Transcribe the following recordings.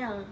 Yeah.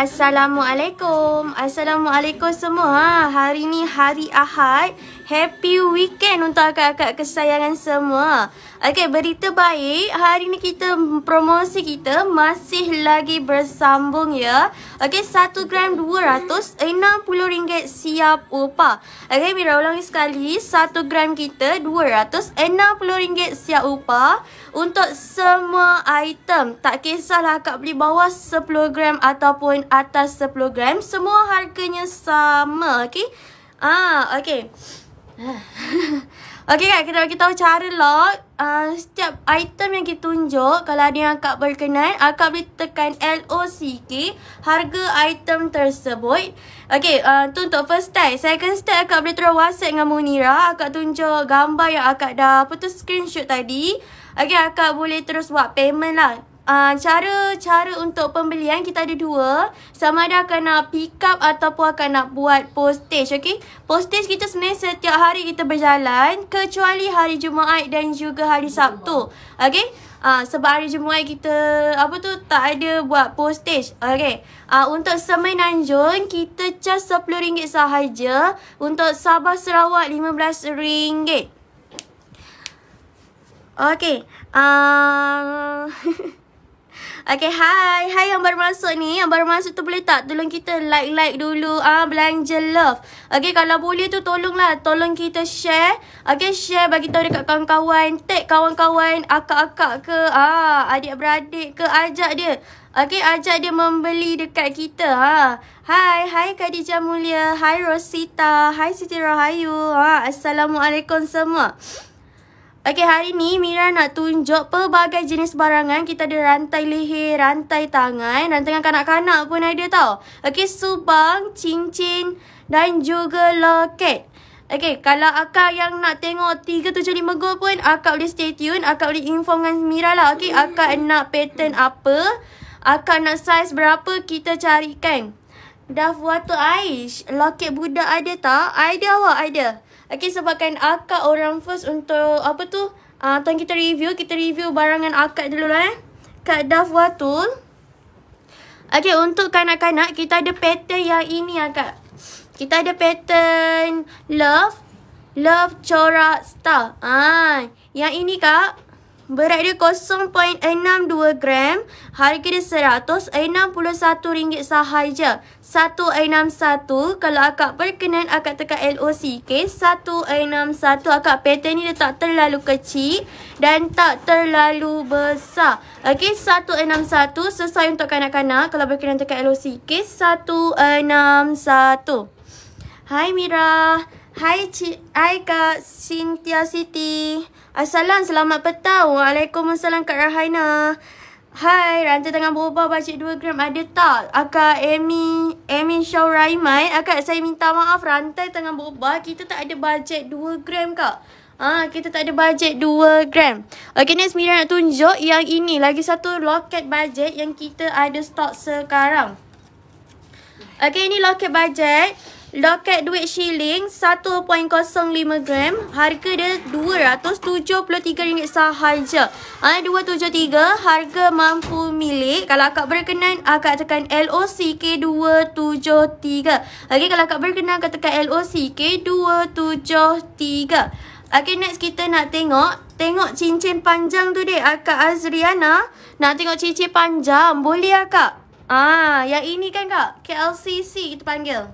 Assalamualaikum. Assalamualaikum semua. Ha, hari ni hari Ahad. Happy weekend untuk akak-akak kesayangan semua. Okay, berita baik. Hari ni kita promosi kita masih lagi bersambung ya. Okay, satu gram dua ratus enam puluh ringgit siap upah. Okay, Mira ulang sekali. satu gram kita dua ratus enam puluh ringgit siap upah untuk semua item. Tak kisahlah akak beli bawah sepuluh gram ataupun atas sepuluh gram. Semua harganya sama, okay? Ah, okay. Okay kan, kita bagi tahu cara lock. Uh, setiap item yang kita tunjuk, kalau ada yang akak berkenan, akak boleh tekan LOCK harga item tersebut. Okay, uh, untuk first step. Second step, akak boleh terus WhatsApp dengan Munira. Akak tunjuk gambar yang akak dah putus screenshot tadi. Okay, akak boleh terus buat payment lah cara-cara ah, uh, untuk pembelian kita ada dua. Sama ada akan nak pick up ataupun akan nak buat postage, okey? Postage kita sebenarnya setiap hari kita berjalan kecuali hari Jumaat dan juga hari Sabtu. Okey? Uh, sebab hari Jumaat kita apa tu tak ada buat postage. Okey. Uh, untuk Semenanjung kita charge RM10 sahaja, untuk Sabah Sarawak RM15. Okey. Uh... Okay, hi. Hi yang baru masuk ni. Yang baru masuk tu boleh tak? Tolong kita like-like dulu. Ah, belanja love. Okay, kalau boleh tu tolonglah. Tolong kita share. Okay, share bagi tahu dekat kawan-kawan. Tag kawan-kawan. Akak-akak ke? Ah, adik-beradik ke? Ajak dia. Okay, ajak dia membeli dekat kita. Ah. Ha. hi, hi, Khadijah Mulia. hi Rosita. hi Siti Rahayu. Ha. Assalamualaikum semua. Okey, hari ni Mira nak tunjuk pelbagai jenis barangan. Kita ada rantai leher, rantai tangan, rantai kanak-kanak pun ada tau. Okey, subang, cincin dan juga loket. Okey, kalau akak yang nak tengok 375 gold pun, akak boleh stay tune. Akak boleh info dengan Mira lah. Okey, akak nak pattern apa. Akak nak size berapa, kita carikan. Dah buat tu Aish, loket budak ada tak? Ada awak, ada. Okay sebabkan akak orang first untuk apa tu uh, Tuan kita review Kita review barangan akak dulu lah eh Kat Dafwatul Okay untuk kanak-kanak kita ada pattern yang ini akak Kita ada pattern love Love corak star ah, Yang ini kak Berat dia 0.62 gram. Harga dia RM161 sahaja. 161. Kalau akak berkenan, akak tekan LO sikit. 161. Akak pattern ni dia tak terlalu kecil. Dan tak terlalu besar. Okey, 161. Sesuai untuk kanak-kanak. Kalau berkenan tekan LO sikit. 161. Hai Mira. Hai, Hai Kak Cynthia Siti. Assalam, selamat petang. Waalaikumsalam Kak Rahaina. Hai, rantai tangan boba bajet 2 gram ada tak? Akak Amy, Amy Shaw Raimai. Akak, saya minta maaf rantai tangan boba. Kita tak ada bajet 2 gram, Kak. Ah, ha, kita tak ada bajet 2 gram. Okay, next Mira nak tunjuk yang ini. Lagi satu loket bajet yang kita ada stok sekarang. Okay, ini loket bajet. Loket duit shilling 1.05 gram harga dia RM273 sahaja. Ah ha, 273 harga mampu milik. Kalau akak berkenan akak tekan LOC K273. Okey kalau akak berkenan akak tekan LOC K273. Okey next kita nak tengok tengok cincin panjang tu dek akak Azriana. Nak tengok cincin panjang boleh akak? Ah yang ini kan kak KLCC kita panggil.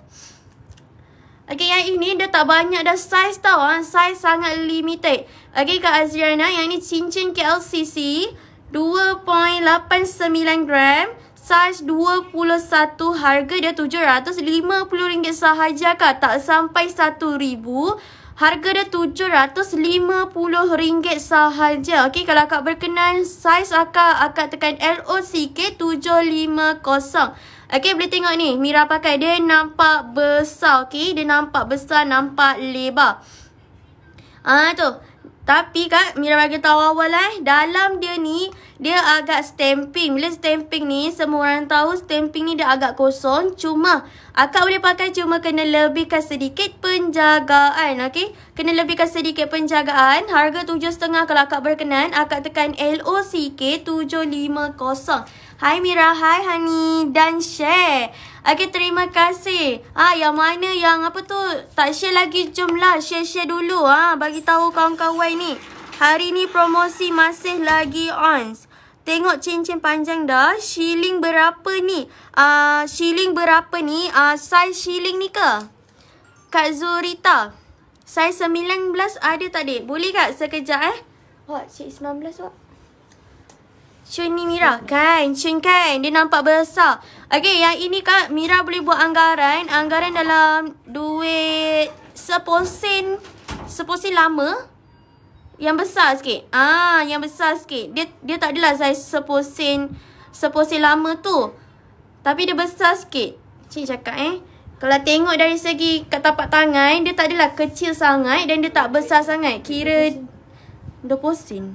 Okay, yang ini dia tak banyak dah size tau. Ha? Size sangat limited. Okay, Kak Azriana, yang ini cincin KLCC. 2.89 gram. Size 21, harga dia RM750 sahaja kak. Tak sampai RM1,000. Harga dia RM750 sahaja. Okey kalau akak berkenan, size akak, akak tekan LOCK 750. Okay, boleh tengok ni. Mira pakai dia nampak besar, okay? Dia nampak besar, nampak lebar. Ah ha, tu. Tapi kak, Mira bagi tahu awal eh. Dalam dia ni, dia agak stamping. Bila stamping ni, semua orang tahu stamping ni dia agak kosong. Cuma, akak boleh pakai cuma kena lebihkan sedikit penjagaan, okay? Kena lebihkan sedikit penjagaan. Harga tujuh setengah. kalau akak berkenan. Akak tekan LOCK kosong. Hai Mira, hai Hani dan share. Okay, terima kasih. Ah, ha, yang mana yang apa tu tak share lagi jumlah share-share dulu ah ha, bagi tahu kawan-kawan ni. Hari ni promosi masih lagi on. Tengok cincin panjang dah. Shilling berapa ni? Ah, uh, shilling berapa ni? Ah, uh, size shilling ni ke? Kak Zurita. Size 19 ada tak, dek? Boleh tak sekejap eh? Wah, cik 19 wak. Cun ni Mira kan? Cun kan? Dia nampak besar. Okay, yang ini kan Mira boleh buat anggaran. Anggaran dalam duit seponsen. Seponsen lama. Yang besar sikit. Ah, yang besar sikit. Dia dia tak adalah saiz seponsen. Seponsen lama tu. Tapi dia besar sikit. Cik cakap eh. Kalau tengok dari segi kat tapak tangan, dia tak adalah kecil sangat dan dia tak besar sangat. Kira 20 sen. 20 sen.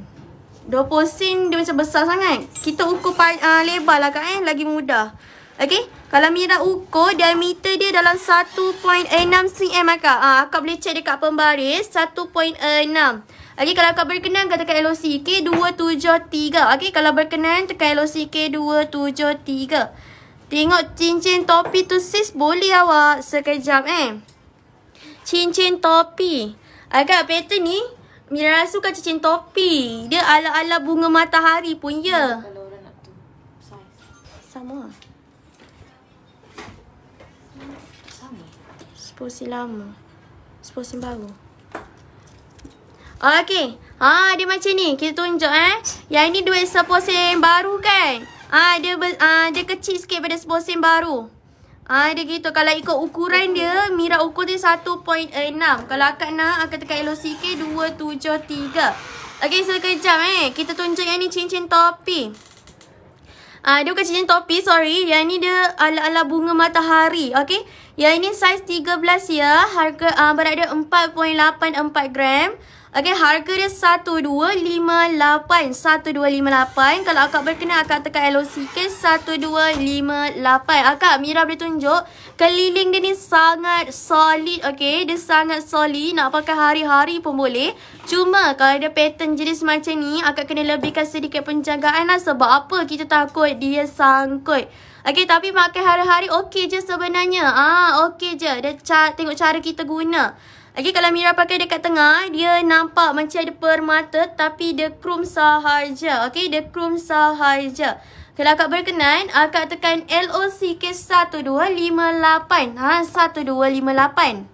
20 sen dia macam besar sangat. Kita ukur uh, lebar lah kan eh. Lagi mudah. Okay. Kalau Mira ukur diameter dia dalam 1.6 cm akak. Ha, akak boleh check dekat pembaris 1.6. Okay. Kalau akak berkenan akak tekan LOC K273. Okay. Kalau berkenan tekan LOC K273. Tengok cincin topi tu sis boleh awak sekejap eh. Cincin topi. Akak pattern ni Mira Rasu kan cincin topi. Dia ala-ala bunga matahari pun, ya. Yeah. Kalau orang nak tu. Sama lah. Sama. Sposi lama. Sposi baru. Okay. Ha, dia macam ni. Kita tunjuk eh. Yang ini duit sposi baru kan. Ah ha, dia ah dia kecil sikit pada sposi baru. Ah dia gitu. Kalau ikut ukuran dia, Mira ukur dia 1.6. Kalau akak nak, akak tekan LOCK 273. Okay, sekejap eh. Kita tunjuk yang ni cincin topi. Ah ha, dia bukan cincin topi, sorry. Yang ni dia ala-ala bunga matahari. Okay. Yang ini saiz 13 ya. Harga ah ha, berada 4.84 gram. Okay, harga dia RM1258 RM1258 Kalau akak berkenan akak tekan LOC ke RM1258 Akak, Mira boleh tunjuk Keliling dia ni sangat solid Okay, dia sangat solid Nak pakai hari-hari pun boleh Cuma, kalau ada pattern jenis macam ni Akak kena lebihkan sedikit penjagaan lah Sebab apa kita takut dia sangkut Okay, tapi pakai hari-hari Okay, je sebenarnya Ah, okay, je Dia tengok cara kita guna lagi kalau Mira pakai dekat tengah, dia nampak macam ada permata tapi dia krum sahaja. Okey, dia krum sahaja. Kalau akak berkenan, akak tekan LOC LOCK 1258. Ha, 1258.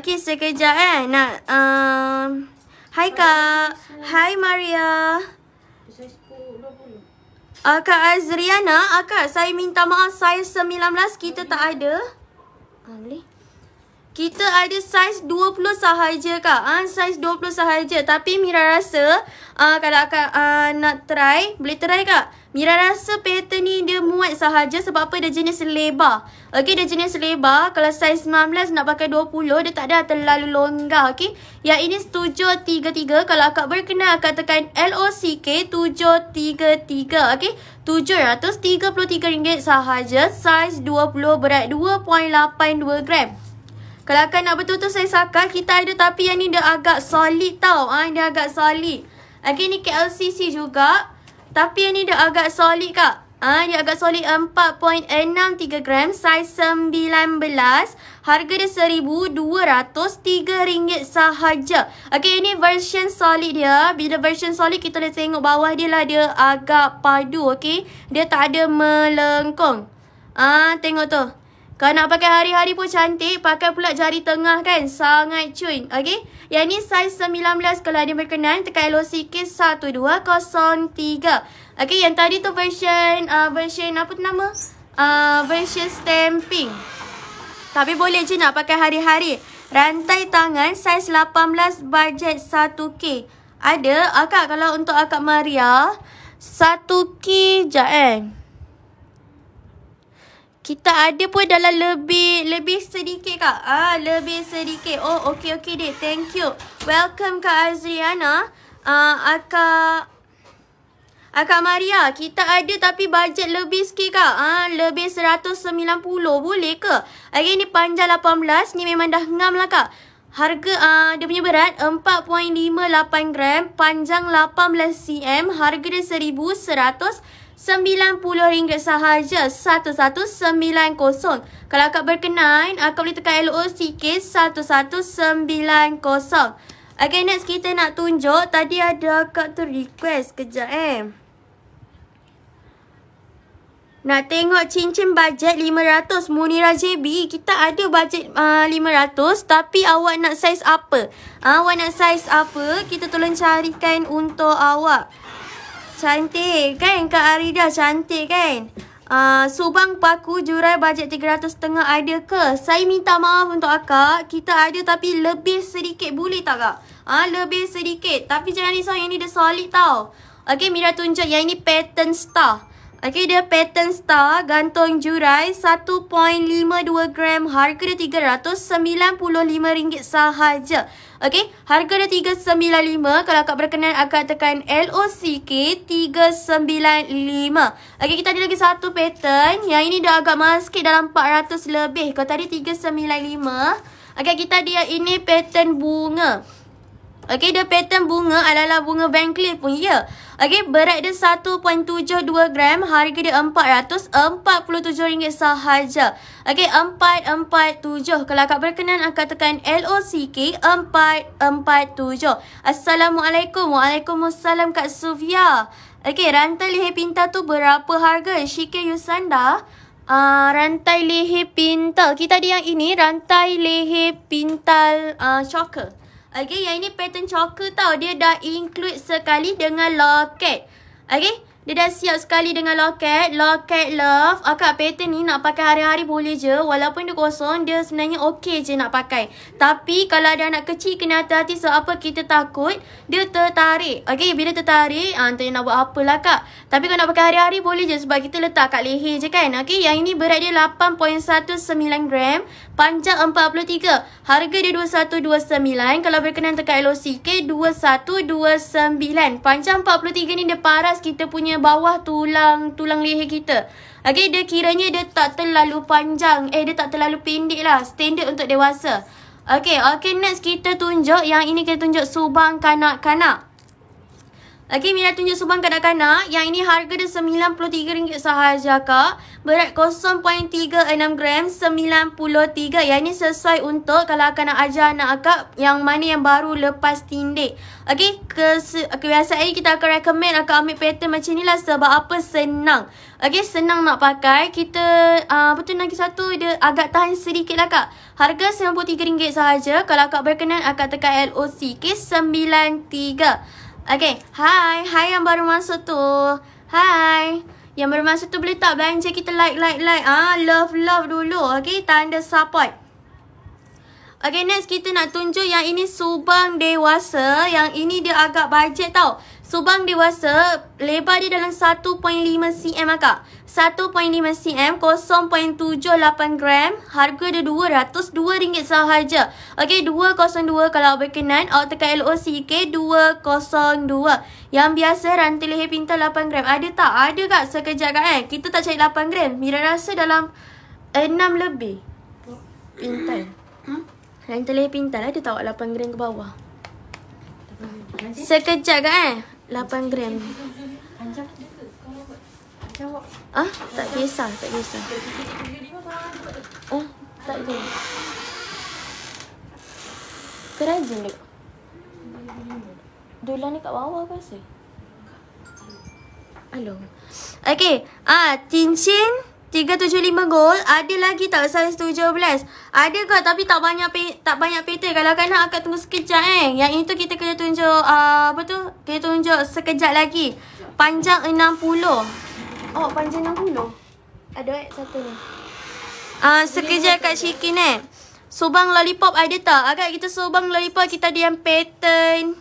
Okey, sekejap eh. Nak, um, hai kak. Hai Maria. Uh, kak Azriana, akak saya minta maaf saya 19 kita tak ada. Ah, boleh kita ada saiz 20 sahaja kak. Ah ha? saiz 20 sahaja. Tapi Mira rasa ah uh, kalau akan uh, nak try, boleh try kak. Mira rasa pattern ni dia muat sahaja sebab apa dia jenis lebar. Okey dia jenis lebar. Kalau saiz 19 nak pakai 20 dia tak ada terlalu longgar okey. Yang ini 733. Kalau akak berkenan akak tekan L O C K 733 okey. rm ringgit sahaja. Saiz 20 berat 2.82 gram. Kalau akan nak betul-betul saya sakat, kita ada tapi yang ni dia agak solid tau. Ha, dia agak solid. Okay, ni KLCC juga. Tapi yang ni dia agak solid kak. Ah ha, dia agak solid 4.63 gram size 19 harga dia seribu dua ratus tiga ringgit sahaja. Okay ini version solid dia. Bila version solid kita boleh tengok bawah dia lah dia agak padu okay Dia tak ada melengkung. Ah tengok tu. Kalau nak pakai hari-hari pun cantik, pakai pula jari tengah kan. Sangat cun. Okay. Yang ni saiz 19 kalau ada berkenan. Tekan LOCK 1203. Okay. Yang tadi tu version, uh, version apa tu nama? Uh, version stamping. Tapi boleh je nak pakai hari-hari. Rantai tangan saiz 18 budget 1K. Ada akak kalau untuk akak Maria. 1K je Eh? Kita ada pun dalam lebih lebih sedikit kak. Ah, lebih sedikit. Oh, okey okey deh. Thank you. Welcome Kak Azriana. Ah, uh, akak Akak Maria, kita ada tapi bajet lebih sikit kak. Ah, ha? lebih 190 boleh ke? Okay, ni panjang 18. Ni memang dah ngam lah kak. Harga ah uh, dia punya berat 4.58 gram, panjang 18 cm, harga dia 1100 RM90 sahaja 1190. Kalau akak berkenan, akak boleh tekan LO sikit 1190. Okay, next kita nak tunjuk. Tadi ada akak tu request. Kejap eh. Nak tengok cincin bajet RM500 Munira JB. Kita ada bajet uh, ah, 500 tapi awak nak saiz apa? Ah, awak nak saiz apa? Kita tolong carikan untuk awak. Cantik kan Kak Arida cantik kan uh, Subang Paku jurai bajet 300 setengah ada ke Saya minta maaf untuk akak Kita ada tapi lebih sedikit boleh tak kak Ah uh, Lebih sedikit Tapi jangan risau yang ni dia solid tau Okay Mira tunjuk yang ini pattern star Okay, dia pattern star gantung jurai 1.52 gram harga dia RM395 sahaja. Okay, harga dia RM395. Kalau akak berkenan, akak tekan LOCK 395. Okay, kita ada lagi satu pattern. Yang ini dah agak mahal sikit dalam 400 lebih. Kalau tadi 395. Okay, kita dia ini pattern bunga. Okey, the pattern bunga adalah bunga Van Cleef pun, ya. Yeah. Okey, berat dia 1.72 gram, harga dia RM447 sahaja. Okey, 447. Kalau akak berkenan, akak tekan LOCK 447. Assalamualaikum. Waalaikumsalam Kak Sufia. Okey, rantai leher pinta tu berapa harga? Shikir Yusanda. Uh, rantai leher pintal Kita ada yang ini Rantai leher pintal uh, ah, Choker Okay, yang ini pattern choker tau. Dia dah include sekali dengan loket. Okay, dia dah siap sekali dengan loket. Loket love. Akak pattern ni nak pakai hari-hari boleh je. Walaupun dia kosong, dia sebenarnya okay je nak pakai. Tapi kalau ada anak kecil, kena hati-hati sebab apa kita takut. Dia tertarik. Okay, bila tertarik, antara ah, nak buat apa lah kak. Tapi kalau nak pakai hari-hari boleh je sebab kita letak kat leher je kan. Okay, yang ini berat dia 8.19 gram panjang 43. Harga dia 2129. Kalau berkenan tekan LOC K2129. Panjang 43 ni dia paras kita punya bawah tulang tulang leher kita. Okay, dia kiranya dia tak terlalu panjang. Eh, dia tak terlalu pendek lah. Standard untuk dewasa. Okay, okay next kita tunjuk. Yang ini kita tunjuk subang kanak-kanak. Okay, Mira tunjuk subang kanak-kanak. Yang ini harga dia RM93 sahaja, Kak. Berat 0.36 gram, 93. Yang ini sesuai untuk kalau akan nak ajar anak akak yang mana yang baru lepas tindik. Okay, kese- ini kita akan recommend akan ambil pattern macam ni lah sebab apa senang. Okay, senang nak pakai. Kita, uh, ah, betul lagi satu, dia agak tahan sedikit lah, Kak. Harga RM93 sahaja. Kalau akak berkenan, akan tekan LOC. Okay, 93. Okay, hi, hi yang baru masuk tu. hi, Yang baru masuk tu boleh tak belanja kita like, like, like. Ah, love, love dulu. Okay, tanda support. Okay, next kita nak tunjuk yang ini subang dewasa. Yang ini dia agak bajet tau. Subang dewasa lebar dia dalam 1.5 cm akak. 1.5 cm 0.78 gram harga dia RM202 sahaja. Okey 202 kalau berkenan awak tekan LOCK 202. Yang biasa rantai leher pintar 8 gram. Ada tak? Ada kak sekejap kak eh. Kita tak cari 8 gram. Mira rasa dalam 6 lebih. Pintar. Hmm? Rantai leher pintar ada lah. tak awak 8 gram ke bawah? Sekejap kak eh. Lapan gram. Ah, tak kisah, tak kisah. Oh, tak ada. Kerajin dia. Dolar ni kat bawah apa rasa? Alo. Okay. ah cincin 375 gol ada lagi tak size 17 ada ke tapi tak banyak tak banyak pattern kalau kan nak akak tunggu sekejap eh yang itu kita kena tunjuk uh, apa tu kita tunjuk sekejap lagi panjang 60 oh panjang 60 ada eh satu ni ah uh, sekejap kak chicken eh subang lollipop ada tak agak kita subang lollipop kita ada yang pattern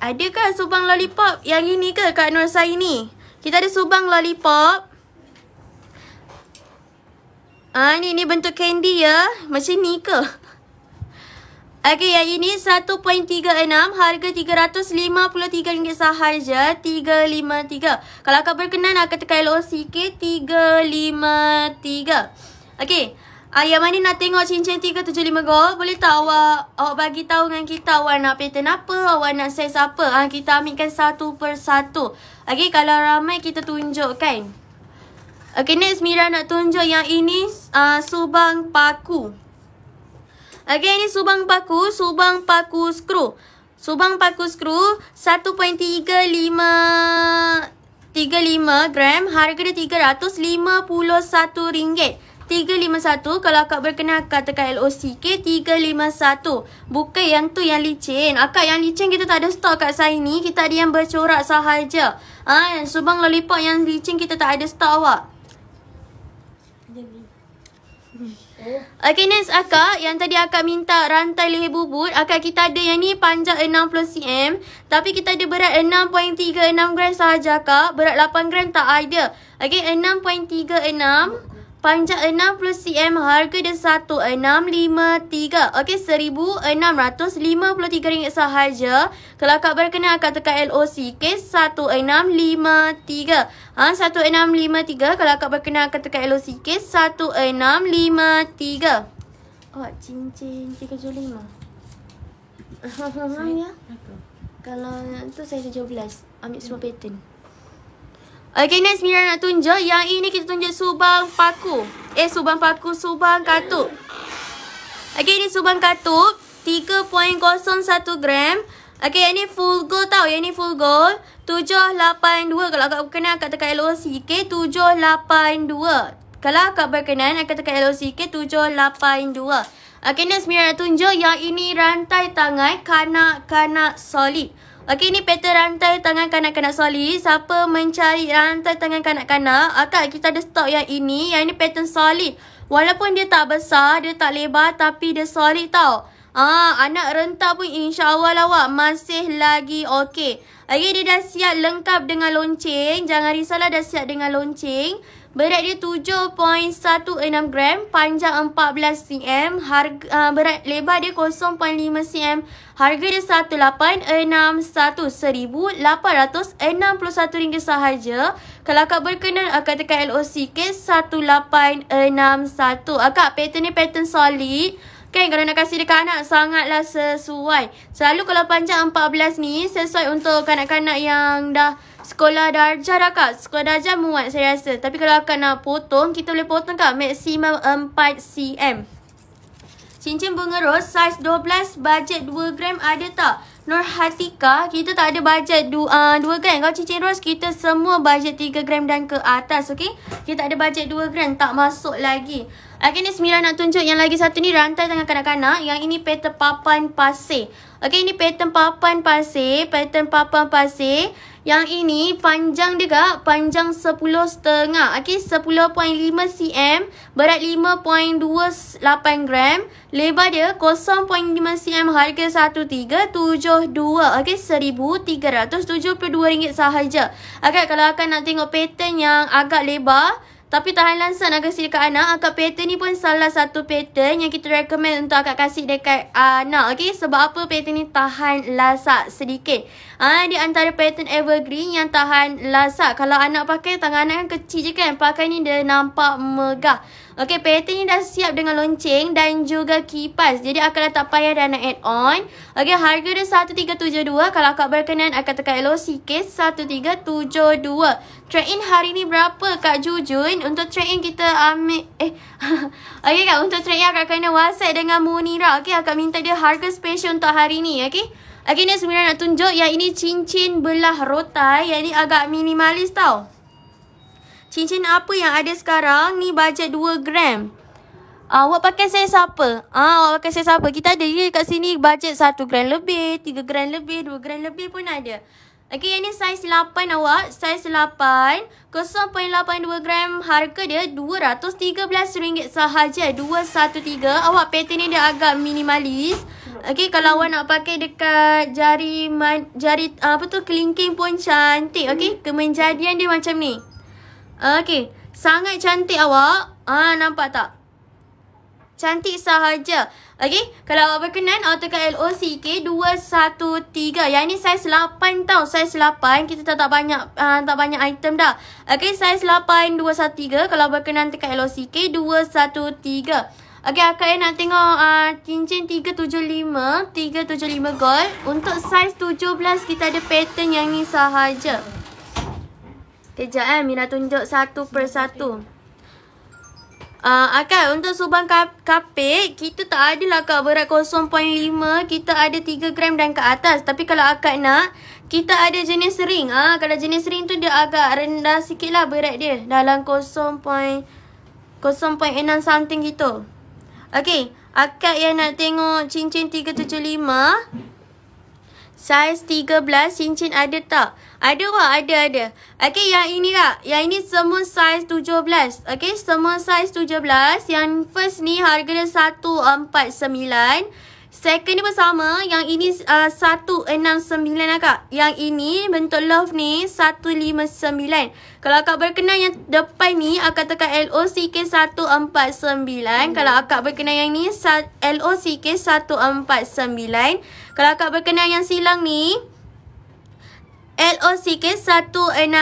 ada ke subang lollipop yang ini ke kak Nur Sai kita ada subang lollipop Ah ni ni bentuk candy ya. Macam ni ke? Okey, yang ini 1.36 harga RM353 sahaja. 353. Kalau kau berkenan aku tekan LO sikit 353. Okey. Ah, yang mana nak tengok cincin 375 gold Boleh tak awak, awak bagi tahu dengan kita Awak nak pattern apa Awak nak size apa ah, Kita ambilkan satu persatu. satu Okay kalau ramai kita tunjukkan Okay, next Mira nak tunjuk yang ini uh, subang paku. Okay, ini subang paku, subang paku skru. Subang paku skru 1.35 gram, harga dia RM351. 351 kalau akak berkenan katakan LOCK 351 bukan yang tu yang licin akak yang licin kita tak ada stok kat saya ni kita ada yang bercorak sahaja ah ha, subang lollipop yang licin kita tak ada stok awak Okay next akak Yang tadi akak minta rantai leher bubut Akak kita ada yang ni panjang 60cm Tapi kita ada berat 6.36 gram sahaja akak Berat 8 gram tak ada Okay 6.36 panjang 60 cm harga dia 1653. Okey 1653 ringgit sahaja. Kalau kak berkenan akan tekan LOC kes 1653. Ha 1653 kalau kak berkenan akan tekan LOC kes 1653. Oh cincin 375. Ha ya. Kalau tu saya 17. Ambil semua hmm. pattern. Hmm. Okay, next Mira nak tunjuk. Yang ini kita tunjuk Subang Paku. Eh, Subang Paku, Subang Katup. Okay, ini Subang Katup. 3.01 gram. Okay, yang ni full gold tau. Yang ni full gold. 782. Kalau akak berkenan, akak tekan LO sikit. 782. Kalau akak berkenan, akak tekan LO sikit. 782. Okay, next Mira nak tunjuk. Yang ini rantai tangan kanak-kanak solid. Okey ni pattern rantai tangan kanak-kanak soli. Siapa mencari rantai tangan kanak-kanak? Akak kita ada stok yang ini. Yang ini pattern soli. Walaupun dia tak besar, dia tak lebar tapi dia soli tau. Ah, anak rentak pun insya-Allah lawak masih lagi okey. Okey dia dah siap lengkap dengan lonceng. Jangan risalah dah siap dengan lonceng. Berat dia 7.16 gram, panjang 14 cm, harga, uh, berat lebar dia 0.5 cm, harga dia 1861 rm ringgit sahaja. Kalau akak berkenan, akak tekan LOC ke 1861. Akak, pattern ni pattern solid. Kan kalau nak kasih dekat anak sangatlah sesuai. Selalu kalau panjang 14 ni sesuai untuk kanak-kanak yang dah sekolah darjah dah kak. Sekolah darjah muat saya rasa. Tapi kalau akak nak potong, kita boleh potong kak. Maksimum 4cm. Cincin bunga ros saiz 12, bajet 2 gram ada tak? Nurhatika, kita tak ada bajet 2, uh, 2 gram. Kalau cincin ros, kita semua bajet 3 gram dan ke atas, okey? Kita tak ada bajet 2 gram, tak masuk lagi. Okey, ni Semira nak tunjuk yang lagi satu ni rantai tangan kanak-kanak. Yang ini pattern papan pasir. Okey, ini pattern papan pasir. Pattern papan pasir. Yang ini panjang dia kak, panjang 10.5. Okey, 10.5 cm, berat 5.28 gram, lebar dia 0.5 cm harga 1372. Okey, 1372 ringgit sahaja. okay kalau akan nak tengok pattern yang agak lebar, tapi tahan langsan nak kasih dekat anak. Akak pattern ni pun salah satu pattern yang kita recommend untuk akak kasih dekat uh, anak. Okay? Sebab apa pattern ni tahan lasak sedikit. Uh, di antara pattern evergreen yang tahan lasak. Kalau anak pakai, tangan anak kan kecil je kan. Pakai ni dia nampak megah. Okay, pattern ni dah siap dengan lonceng dan juga kipas. Jadi, akak dah tak payah dah nak add on. Okay, harga dia RM1,372. Kalau akak berkenan, akak tekan LOCK RM1,372. Train hari ni berapa, Kak Jujun? Untuk train kita ambil... Eh, okay, Kak. Untuk train akak kena whatsapp dengan Munira. Okay, akak minta dia harga special untuk hari ni. Okay? Okay, ni sebenarnya nak tunjuk. Yang ini cincin belah rotai. Yang ini agak minimalis tau. Cincin apa yang ada sekarang ni bajet 2 gram. Ah, awak pakai saiz apa? Ah, awak pakai saiz apa? Kita ada je kat sini bajet 1 gram lebih, 3 gram lebih, 2 gram lebih pun ada. Okey, yang ni saiz 8 awak. Saiz 8, 0.82 gram. Harga dia RM213 sahaja. 213. Awak pattern ni dia agak minimalis. Okey, kalau awak nak pakai dekat jari jari ah, apa tu kelingking pun cantik. Okey, kemenjadian dia macam ni. Okey. Sangat cantik awak. Ah nampak tak? Cantik sahaja. Okey. Kalau awak berkenan, awak tekan LOCK213. Yang ni saiz 8 tau. Saiz 8. Kita tak, tak banyak uh, tak banyak item dah. Okey. Saiz 8, 213. Kalau berkenan, tekan LOCK213. Okey, akak nak tengok uh, cincin 375, 375 gold. Untuk saiz 17, kita ada pattern yang ni sahaja. Kejap eh, Mina tunjuk satu per satu. Uh, ah, Akak, untuk subang kapik, kita tak ada lah kat berat 0.5. Kita ada 3 gram dan ke atas. Tapi kalau Akak nak, kita ada jenis ring. Ah, Kalau jenis ring tu, dia agak rendah sikit lah berat dia. Dalam 0.6 something gitu. Okay, Akak yang nak tengok cincin 375. 375. Saiz 13 cincin ada tak? Ada wak, ada, ada. Okay, yang ini kak. Yang ini semua saiz 17. Okay, semua saiz 17. Yang first ni harga dia 149. 149. Second ni pun sama. Yang ini uh, 169 akak. Lah, yang ini bentuk love ni 159. Kalau akak berkenan yang depan ni akak tekan LOCK 149. Kalau akak berkenan yang ni LOCK 149. Kalau akak berkenan yang silang ni LOCK 169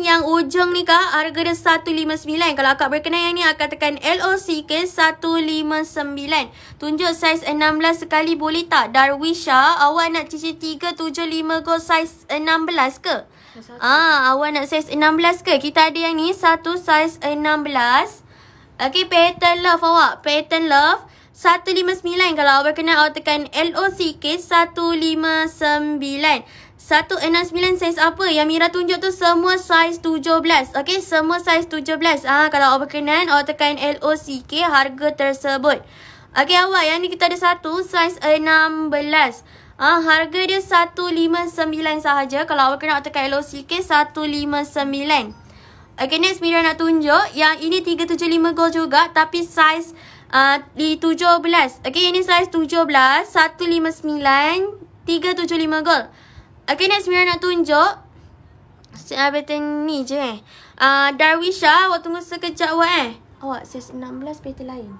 yang ujung ni kak harga dia 159. Kalau akak berkenan yang ni akak tekan LOCK 159. Tunjuk saiz 16 sekali boleh tak? Darwisha, awak nak cici 3750 saiz 16 ke? Ah, awak nak saiz 16 ke? Kita ada yang ni satu saiz 16. Okay, pattern love awak. Pattern love. 159 kalau awak berkenan awak tekan LOCK 159. 169 saiz apa? Yang Mira tunjuk tu semua saiz 17. Okay, semua saiz 17. Ah, Kalau awak berkenan, awak tekan LOCK harga tersebut. Okay, awak yang ni kita ada satu saiz 16. Ah, harga dia 159 sahaja. Kalau awak kena tekan LOCK 159. Okay, next Mira nak tunjuk. Yang ini 375 gold juga tapi saiz uh, di 17. Okay, ini saiz 17. 159. 375 gold. Okay, next Mira nak tunjuk. Saya lah pattern ni je eh. Uh, Darwisha, awak tunggu sekejap awak eh. Awak oh, size 16 pattern lain.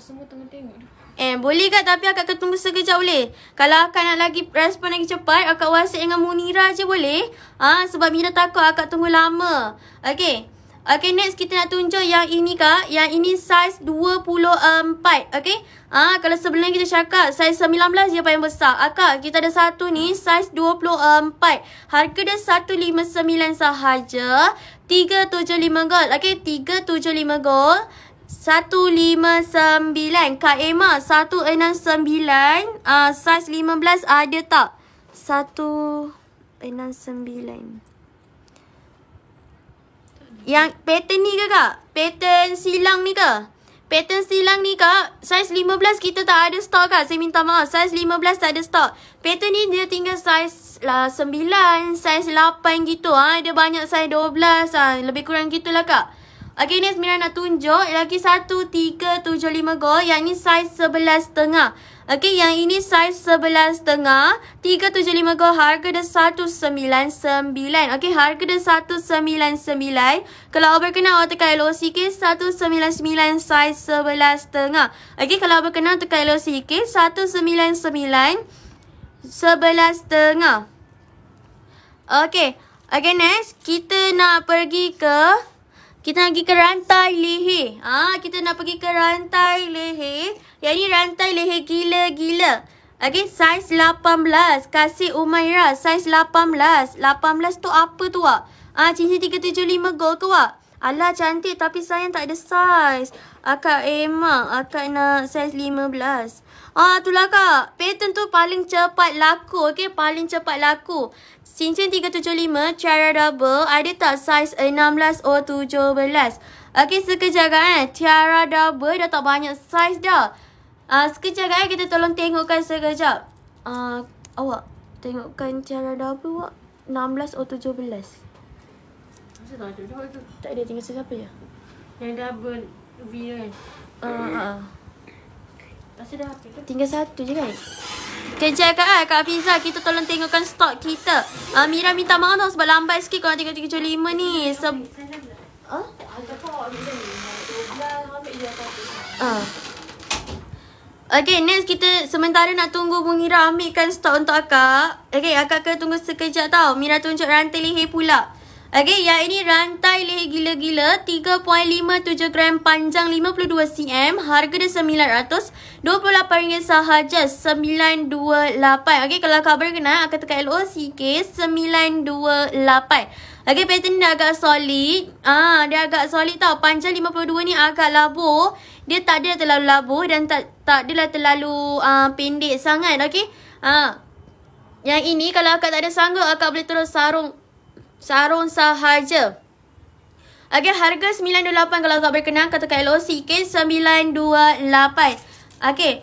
semua tengok. Eh, boleh kat tapi akak akan tunggu sekejap boleh. Kalau akak nak lagi respon lagi cepat, akak whatsapp dengan Munira je boleh. Ah, ha, sebab Mira takut akak tunggu lama. Okay. Okay, next kita nak tunjuk yang ini kak. Yang ini size 24. Okay. Ah, ha, kalau sebelum kita cakap saiz 19 dia paling besar. Akak, ah, kita ada satu ni saiz 24. Harga dia 159 sahaja. 375 gold. Okey, 375 gold. 159 Kak Emma 169 ah uh, saiz 15 ada tak? 169 Yang pattern ni ke kak? Pattern silang ni ke? Pattern silang ni kak, size 15 kita tak ada stok kak. Saya minta maaf, size 15 tak ada stok. Pattern ni dia tinggal size lah 9, size 8 gitu. Ha. Dia banyak size 12, ha. Ah. lebih kurang gitulah kak. Okay, next Mira nak tunjuk. Lagi 1, 3, 7, 5 gol. Yang ni size 11 tengah. Okey, yang ini size 11.5, 375 go harga dia 199. Okey, harga dia 199. Kalau awak berkenan awak tekan LOCK 199 size setengah. Okey, kalau awak berkenan tekan LOCK 199 setengah. Okey. Okey next, kita nak pergi ke kita nak pergi ke rantai leher. Ah, ha, kita nak pergi ke rantai leher. Yang ni rantai leher gila-gila. Okay, saiz 18. Kasih Umaira, saiz 18. 18 tu apa tu, Wak? Ah, cincin 375 gold tu, Wak? Alah, cantik tapi sayang tak ada saiz. Akak Emma, akak nak saiz 15. Ah, tu itulah, Kak. Pattern tu paling cepat laku, okay? Paling cepat laku. Cincin 375, Tiara double, ada tak saiz 16 or 17? Okay, sekejap, kan? Tiara double dah tak banyak saiz dah. Uh, sekejap guys, eh. kita tolong tengokkan sekejap. Uh, awak, tengokkan cara ada apa awak? 16 atau 17? Tak ada, tinggal siapa ya? Yang double video kan? Uh, Tinggal satu je guys Kejap kat eh Kak Fiza kita tolong tengokkan stok kita uh, Mira minta maaf tau sebab lambat sikit Kalau 3.35 ni Se Ha? Huh? Ha? ah Okay, next kita sementara nak tunggu Mira ambilkan stok untuk akak. Okay, akak akan tunggu sekejap tau. Mira tunjuk rantai leher pula. Okay ya ini rantai leh gila-gila 3.57 gram panjang 52 cm, harga dia RM928 sahaja, RM928. Okay kalau kau berkenan akan tekan LO CK 928. Okay, pattern ni agak solid. Ah, dia agak solid tau. Panjang 52 ni agak labur. Dia tak dia terlalu labur dan tak tak dia terlalu uh, pendek sangat. Okay. Ah. Yang ini kalau akak tak ada sanggup, akak boleh terus sarung Sarung sahaja. Okay, harga RM928 kalau tak berkenan. Katakan LOC. Okay, RM928. Okay.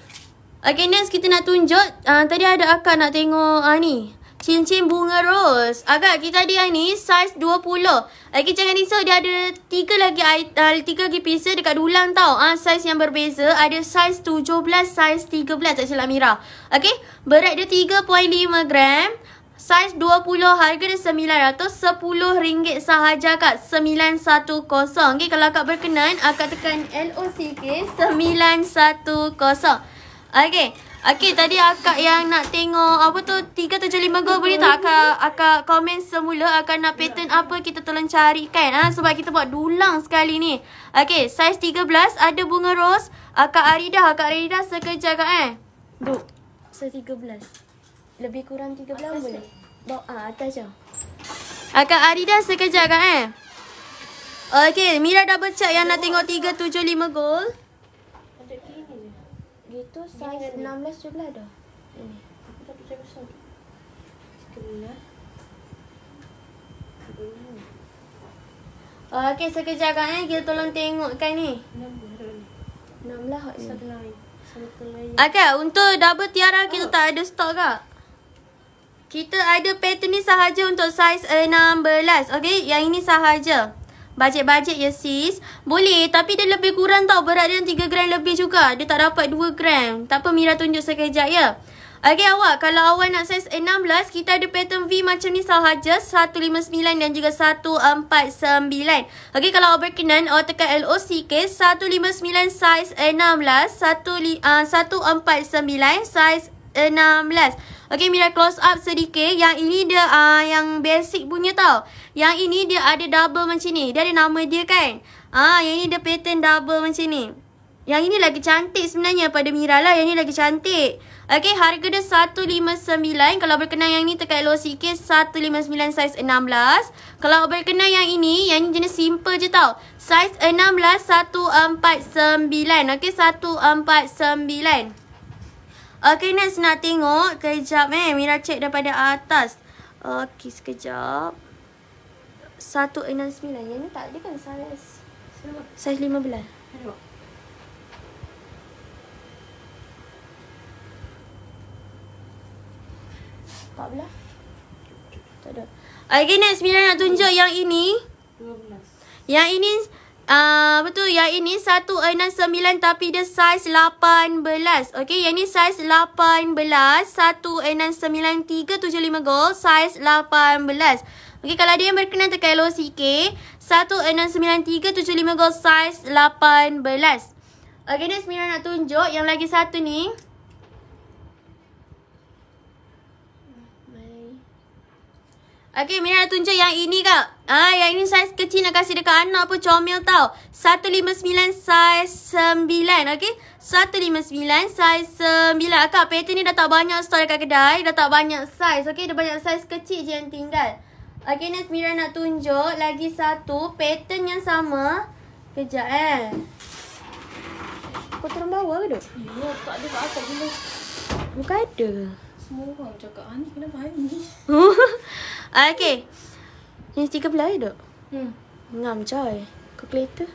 Okay, next kita nak tunjuk. Uh, tadi ada akak nak tengok uh, ni. Cincin bunga rose. Agak kita ada yang ni size 20. Okay, jangan risau dia ada tiga lagi uh, tiga lagi piece dekat dulang tau. Ah uh, size yang berbeza. Ada size 17, size 13 tak silap Mira. Okay, berat dia 3.5 gram. Saiz 20 harga dia RM910 sahaja kak. RM910. Okay, kalau kak berkenan, akak tekan LOCK RM910. Okay. Okay, tadi akak yang nak tengok apa tu 375 gol boleh tak? Akak, akak komen semula akak nak pattern apa kita tolong carikan. Ha? Sebab kita buat dulang sekali ni. Okay, saiz 13 ada bunga rose. Akak Arida, akak Arida sekejap kak eh. Duk, saiz 13. Lebih kurang tiga bulan boleh? Bawa ah, atas je. Akak Arida sekejap kan eh? Okay, Mira dah check yang nak tengok tiga tujuh lima gol. Macam gini je. Gitu, size 16, 17 dah. Ini. Aku tak percaya besar. Sekiranya. Okay, sekejap kan eh? Kita tolong tengokkan ni. 16 lah. 16 lah. Okay, untuk double tiara kita oh. tak ada stok kak? Kita ada pattern ni sahaja untuk size 16. Okay. Yang ini sahaja. Bajet-bajet ya sis. Boleh. Tapi dia lebih kurang tau. Berat dia 3 gram lebih juga. Dia tak dapat 2 gram. Tak apa Mira tunjuk sekejap ya. Okay awak. Kalau awak nak size 16. Kita ada pattern V macam ni sahaja. 159 dan juga 149. Okay. Kalau awak berkenan. Awak tekan LO sikit. 159 size 16. 149 size 16. Okay, Mira close up sedikit. Yang ini dia uh, yang basic punya tau. Yang ini dia ada double macam ni. Dia ada nama dia kan? Ah, uh, Yang ini dia pattern double macam ni. Yang ini lagi cantik sebenarnya pada Mira lah. Yang ini lagi cantik. Okay, harga dia RM159. Kalau berkenan yang ni tekat low sikit, RM159 size 16. Kalau berkenan yang ini, yang ni jenis simple je tau. Size 16, RM149. Okay, RM149. Okay, next nak tengok. Kejap eh. Mira check daripada atas. Okay, sekejap. Satu enam sembilan. Yang ni tak ada kan size? Size lima belas. Ada Empat Tak ada. Okay, next. Mira nak tunjuk yang ini. Dua Yang ini... Ah uh, betul yang ini 169 tapi dia saiz 18. Okey, yang ini saiz 18 169375 gold saiz 18. Okey, kalau dia yang berkenan tekan low sikit 169375 gold saiz 18. Okey, ni sembilan nak tunjuk yang lagi satu ni. Okay, Mira dah tunjuk yang ini kak. Ha, ah, yang ini saiz kecil nak kasih dekat anak pun comel tau. 159 saiz 9, okay? 159 saiz 9. Kak, pattern ni dah tak banyak store dekat kedai. Dah tak banyak saiz, okay? Dah banyak saiz kecil je yang tinggal. Okay, next Mira nak tunjuk lagi satu pattern yang sama. Kejap eh. Kau turun bawah ke duk? Ya, tak ada kat atas gila. Bukan ada. Semua orang cakap, Ani ah, kenapa Ani? Uh, ah, okay. Jenis tiga belah ya, Dok? Hmm. Ngam, coy. Calculator.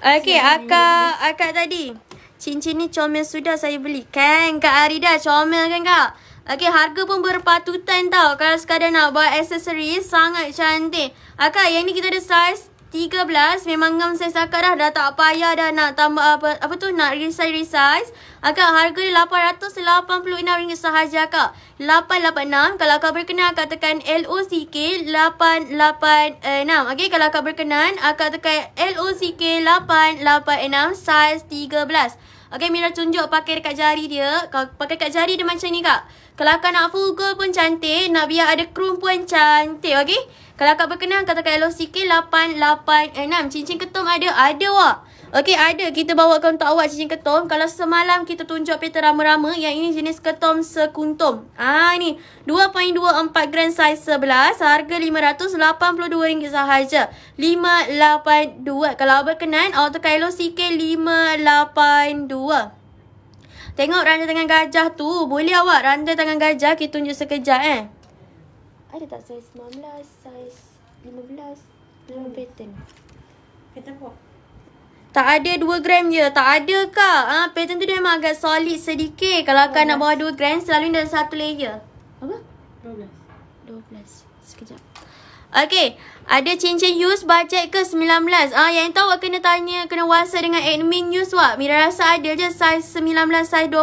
Ah, okay, akak, akak tadi. Cincin ni comel sudah saya beli. Kan, Kak Arida, comel kan, Kak? Okay, harga pun berpatutan tau. Kalau sekadar nak buat aksesori, sangat cantik. Akak, yang ni kita ada size 13 memang ngam saya sakat dah dah tak payah dah nak tambah apa apa tu nak resize resize akak harga dia rm ringgit sahaja akak 886 kalau akak berkenan akak tekan LOCK 886 okey kalau akak berkenan akak tekan LOCK 886 size 13 Okay, Mira tunjuk pakai dekat jari dia. Kau pakai dekat jari dia macam ni, Kak. Kalau kau nak full girl pun cantik. Nak biar ada krum pun cantik, okay? Kalau akak berkenan katakan LOC K88 Cincin ketum ada? Ada wak Okey ada kita bawakan untuk awak cincin ketum Kalau semalam kita tunjuk pattern rama-rama Yang ini jenis ketum sekuntum Ah ini 2.24 grand size 11 Harga RM582 sahaja 582 Kalau berkenan awak tukar LOC K582 Tengok rantai tangan gajah tu Boleh awak rantai tangan gajah Kita tunjuk sekejap eh ada tak saiz 19, saiz 15 Dalam hmm. pattern Pattern apa? Tak ada 2 gram je. Tak ada kah? Ha, pattern tu dia memang agak solid sedikit. Kalau akan nak bawa 2 gram, selalu ni dalam satu layer. Apa? 12. belas Sekejap. Okay. Ada cincin use budget ke 19? Ah, yang tahu awak kena tanya, kena wasa dengan admin use awak. Mira rasa ada je size 19, size 20.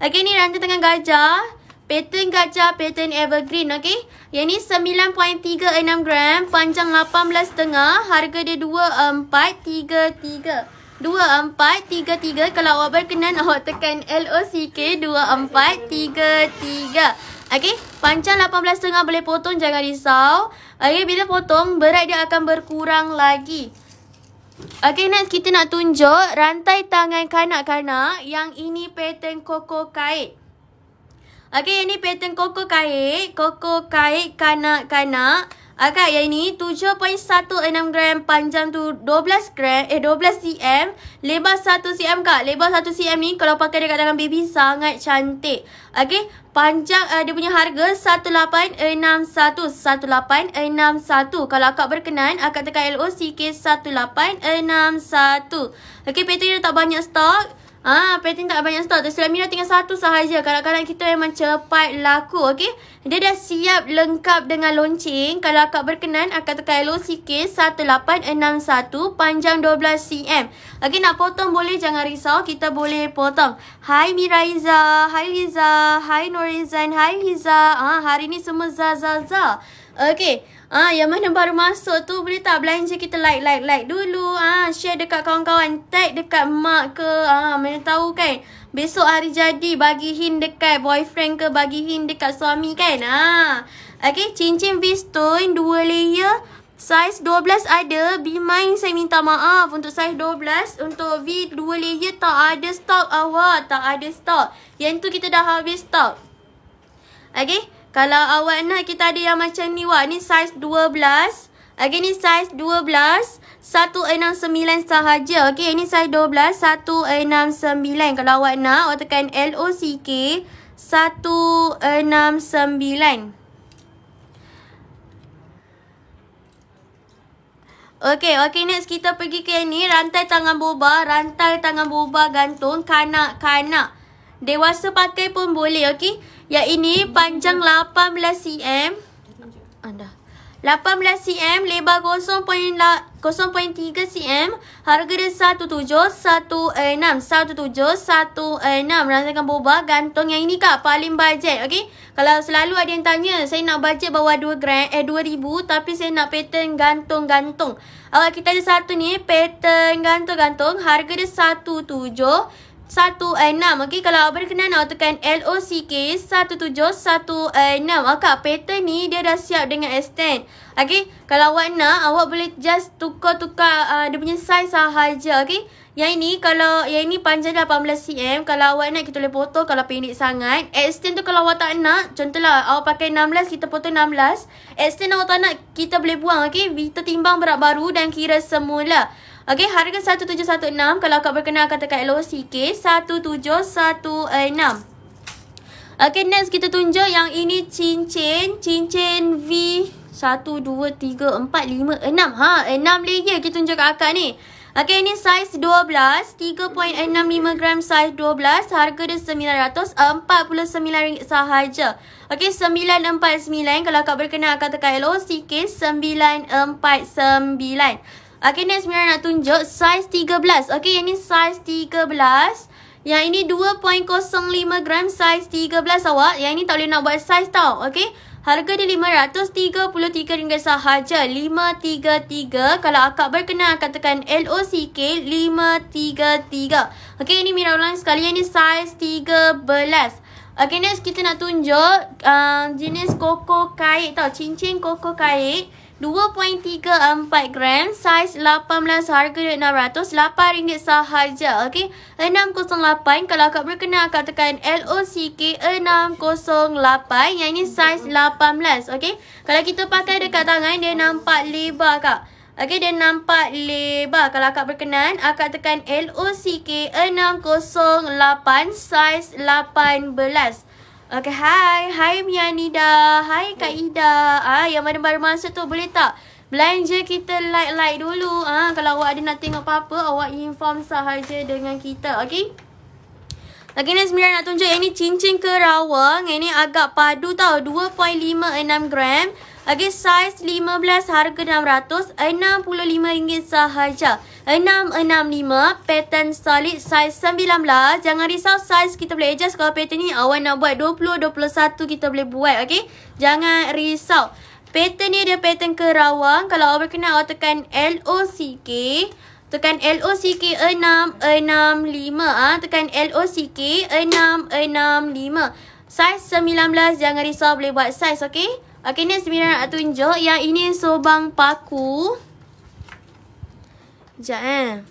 Okay, ni rantai tengah gajah. Pattern gajah pattern evergreen okay. Yang ni 9.36 gram. Panjang 18.5. Harga dia 2433. 2433. Kalau awak berkenan awak tekan LOCK 2433. Okay. Panjang 18.5 boleh potong jangan risau. Okay bila potong berat dia akan berkurang lagi. Okay next kita nak tunjuk rantai tangan kanak-kanak. Yang ini pattern koko kait. Okey, yang ni pattern koko kait. Koko kait kanak-kanak. Okey, yang ni 7.16 gram panjang tu 12 gram. Eh, 12 cm. Lebar 1 cm, Kak. Lebar 1 cm ni kalau pakai dekat tangan baby sangat cantik. Okey, panjang uh, dia punya harga 1861. 1861. Kalau akak berkenan, akak tekan LO CK 1861. Okey, pattern ni tak banyak stok. Ah, ha, tak banyak stok. Tesla Mira tinggal satu sahaja. Kadang-kadang kita memang cepat laku, okay? Dia dah siap lengkap dengan lonceng. Kalau akak berkenan, akak tekan LOCK 1861 panjang 12cm. Okay, nak potong boleh. Jangan risau. Kita boleh potong. Hai Mira Iza. Hai Liza. Hai Norizan. Hai Liza. Ah, hari ni semua za za za. Okey. Ah, yang mana baru masuk tu boleh tak belanja kita like like like dulu ah share dekat kawan-kawan tag dekat mak ke ah mana tahu kan besok hari jadi bagi hint dekat boyfriend ke bagi hint dekat suami kan ah okey cincin V-stone dua layer size 12 ada be mine saya minta maaf untuk size 12 untuk V dua layer tak ada stok awak tak ada stok yang tu kita dah habis stok okey kalau awak nak kita ada yang macam ni Wah ni saiz 12 Okay ni saiz 12 169 sahaja Okay ni saiz 12 169 Kalau awak nak awak tekan LOCK 169 Okay, okay next kita pergi ke yang ni Rantai tangan boba Rantai tangan boba gantung Kanak-kanak Dewasa pakai pun boleh, okay yang ini panjang 18 cm. Anda. 18 cm, lebar 0.3 cm. Harga dia 17116. 17116. Rasakan boba gantung yang ini kak paling bajet, okey? Kalau selalu ada yang tanya, saya nak bajet bawah 2 grand eh 2000 tapi saya nak pattern gantung-gantung. Awak kita ada satu ni, pattern gantung-gantung. Harga dia 17 satu enam. Okey, kalau abang kena nak tekan LOCK satu tujuh satu enam. Akak, pattern ni dia dah siap dengan extend. okay? kalau awak nak, awak boleh just tukar-tukar uh, dia punya size sahaja. okay? yang ini kalau yang ini panjang 18 cm. Kalau awak nak, kita boleh potong kalau pendek sangat. Extend tu kalau awak tak nak, contohlah awak pakai 16, kita potong 16. Extend awak tak nak, kita boleh buang. okay? kita timbang berat baru dan kira semula. Okay harga 1716 kalau kau berkenan katakan LO sikit 1716. Okay next kita tunjuk yang ini cincin, cincin V 1 2 3 4 5 6. Ha, 6 layer kita tunjuk kat akak ni. Okey, ini saiz 12, 3.65 gram saiz 12, harga dia RM949 sahaja. Okay Okey, 949 kalau kau berkenan katakan LO sikit 949. Okay, next Mira nak tunjuk size 13. Okay, yang ni size 13. Yang ini 2.05 gram size 13 awak. Yang ini tak boleh nak buat size tau. Okay. Harga dia RM533 sahaja. RM533. Kalau akak berkenan, akak tekan LOCK 533. Okay, ini Mira ulang sekali. Yang ni size 13. Okay, next kita nak tunjuk uh, jenis koko kait tau. Cincin koko kait. 2.34 gram, saiz 18, harga dia rm ringgit sahaja. Okey, 608. Kalau akak berkenan, akak tekan LOCK 608. Yang ini saiz 18. Okey, kalau kita pakai dekat tangan, dia nampak lebar akak. Okey, dia nampak lebar. Kalau akak berkenan, akak tekan LOCK 608, saiz 18. Okay, hi, hi Mia Nida. Hai, Kak Ida. Ah, yang mana baru masuk tu boleh tak? Belanja kita like-like dulu. Ah, kalau awak ada nak tengok apa-apa, awak inform sahaja dengan kita. Okay? Lagi ni sebenarnya nak tunjuk yang ni cincin kerawang. Yang ni agak padu tau. 2.56 gram. Lagi saiz 15 harga RM600. RM65 sahaja. RM665. Pattern solid saiz 19. Jangan risau saiz kita boleh adjust. Kalau pattern ni awak nak buat 20, 21 kita boleh buat. Okay. Jangan risau. Pattern ni dia pattern kerawang. Kalau awak berkenan awak tekan l Okay. Tekan LOCK 665 ah ha? tekan LOCK 665. Saiz 19 jangan risau boleh buat saiz okey. Okey ni sebenarnya nak tunjuk yang ini sobang paku. Jap eh.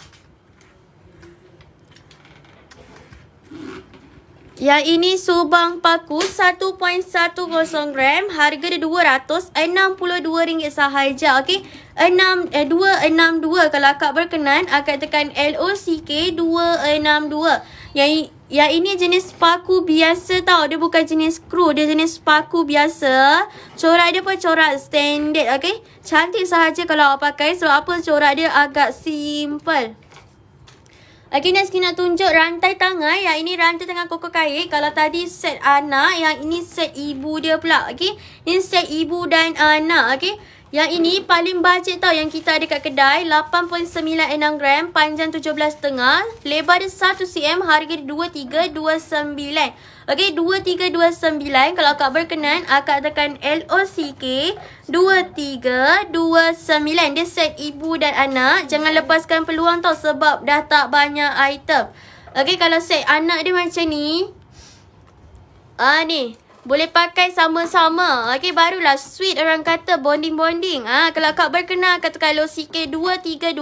Yang ini subang paku 1.10 gram harga dia RM262 sahaja okey. 6 eh 262 kalau akak berkenan akak tekan LOCK O C K 262. Yang ya ini jenis paku biasa tau. Dia bukan jenis screw, dia jenis paku biasa. Corak dia pun corak standard okey. Cantik sahaja kalau awak pakai sebab apa corak dia agak simple. Okey, next kita nak tunjuk rantai tangan. Yang ini rantai tangan koko kait. Kalau tadi set anak, yang ini set ibu dia pula. Okey, ini set ibu dan anak. Okey, yang ini paling bajet tau yang kita ada kat kedai. 8.96 gram, panjang 17.5. Lebar dia 1 cm, harga dia 2329. Okey, 2329. Kalau akak berkenan, akak tekan LOCK 2329. Dia set ibu dan anak. Jangan lepaskan peluang tau sebab dah tak banyak item. Okey, kalau set anak dia macam ni. Ah ni. Boleh pakai sama-sama. Okey, barulah sweet orang kata bonding-bonding. Ah, kalau akak berkenan, akak tekan LOCK 2329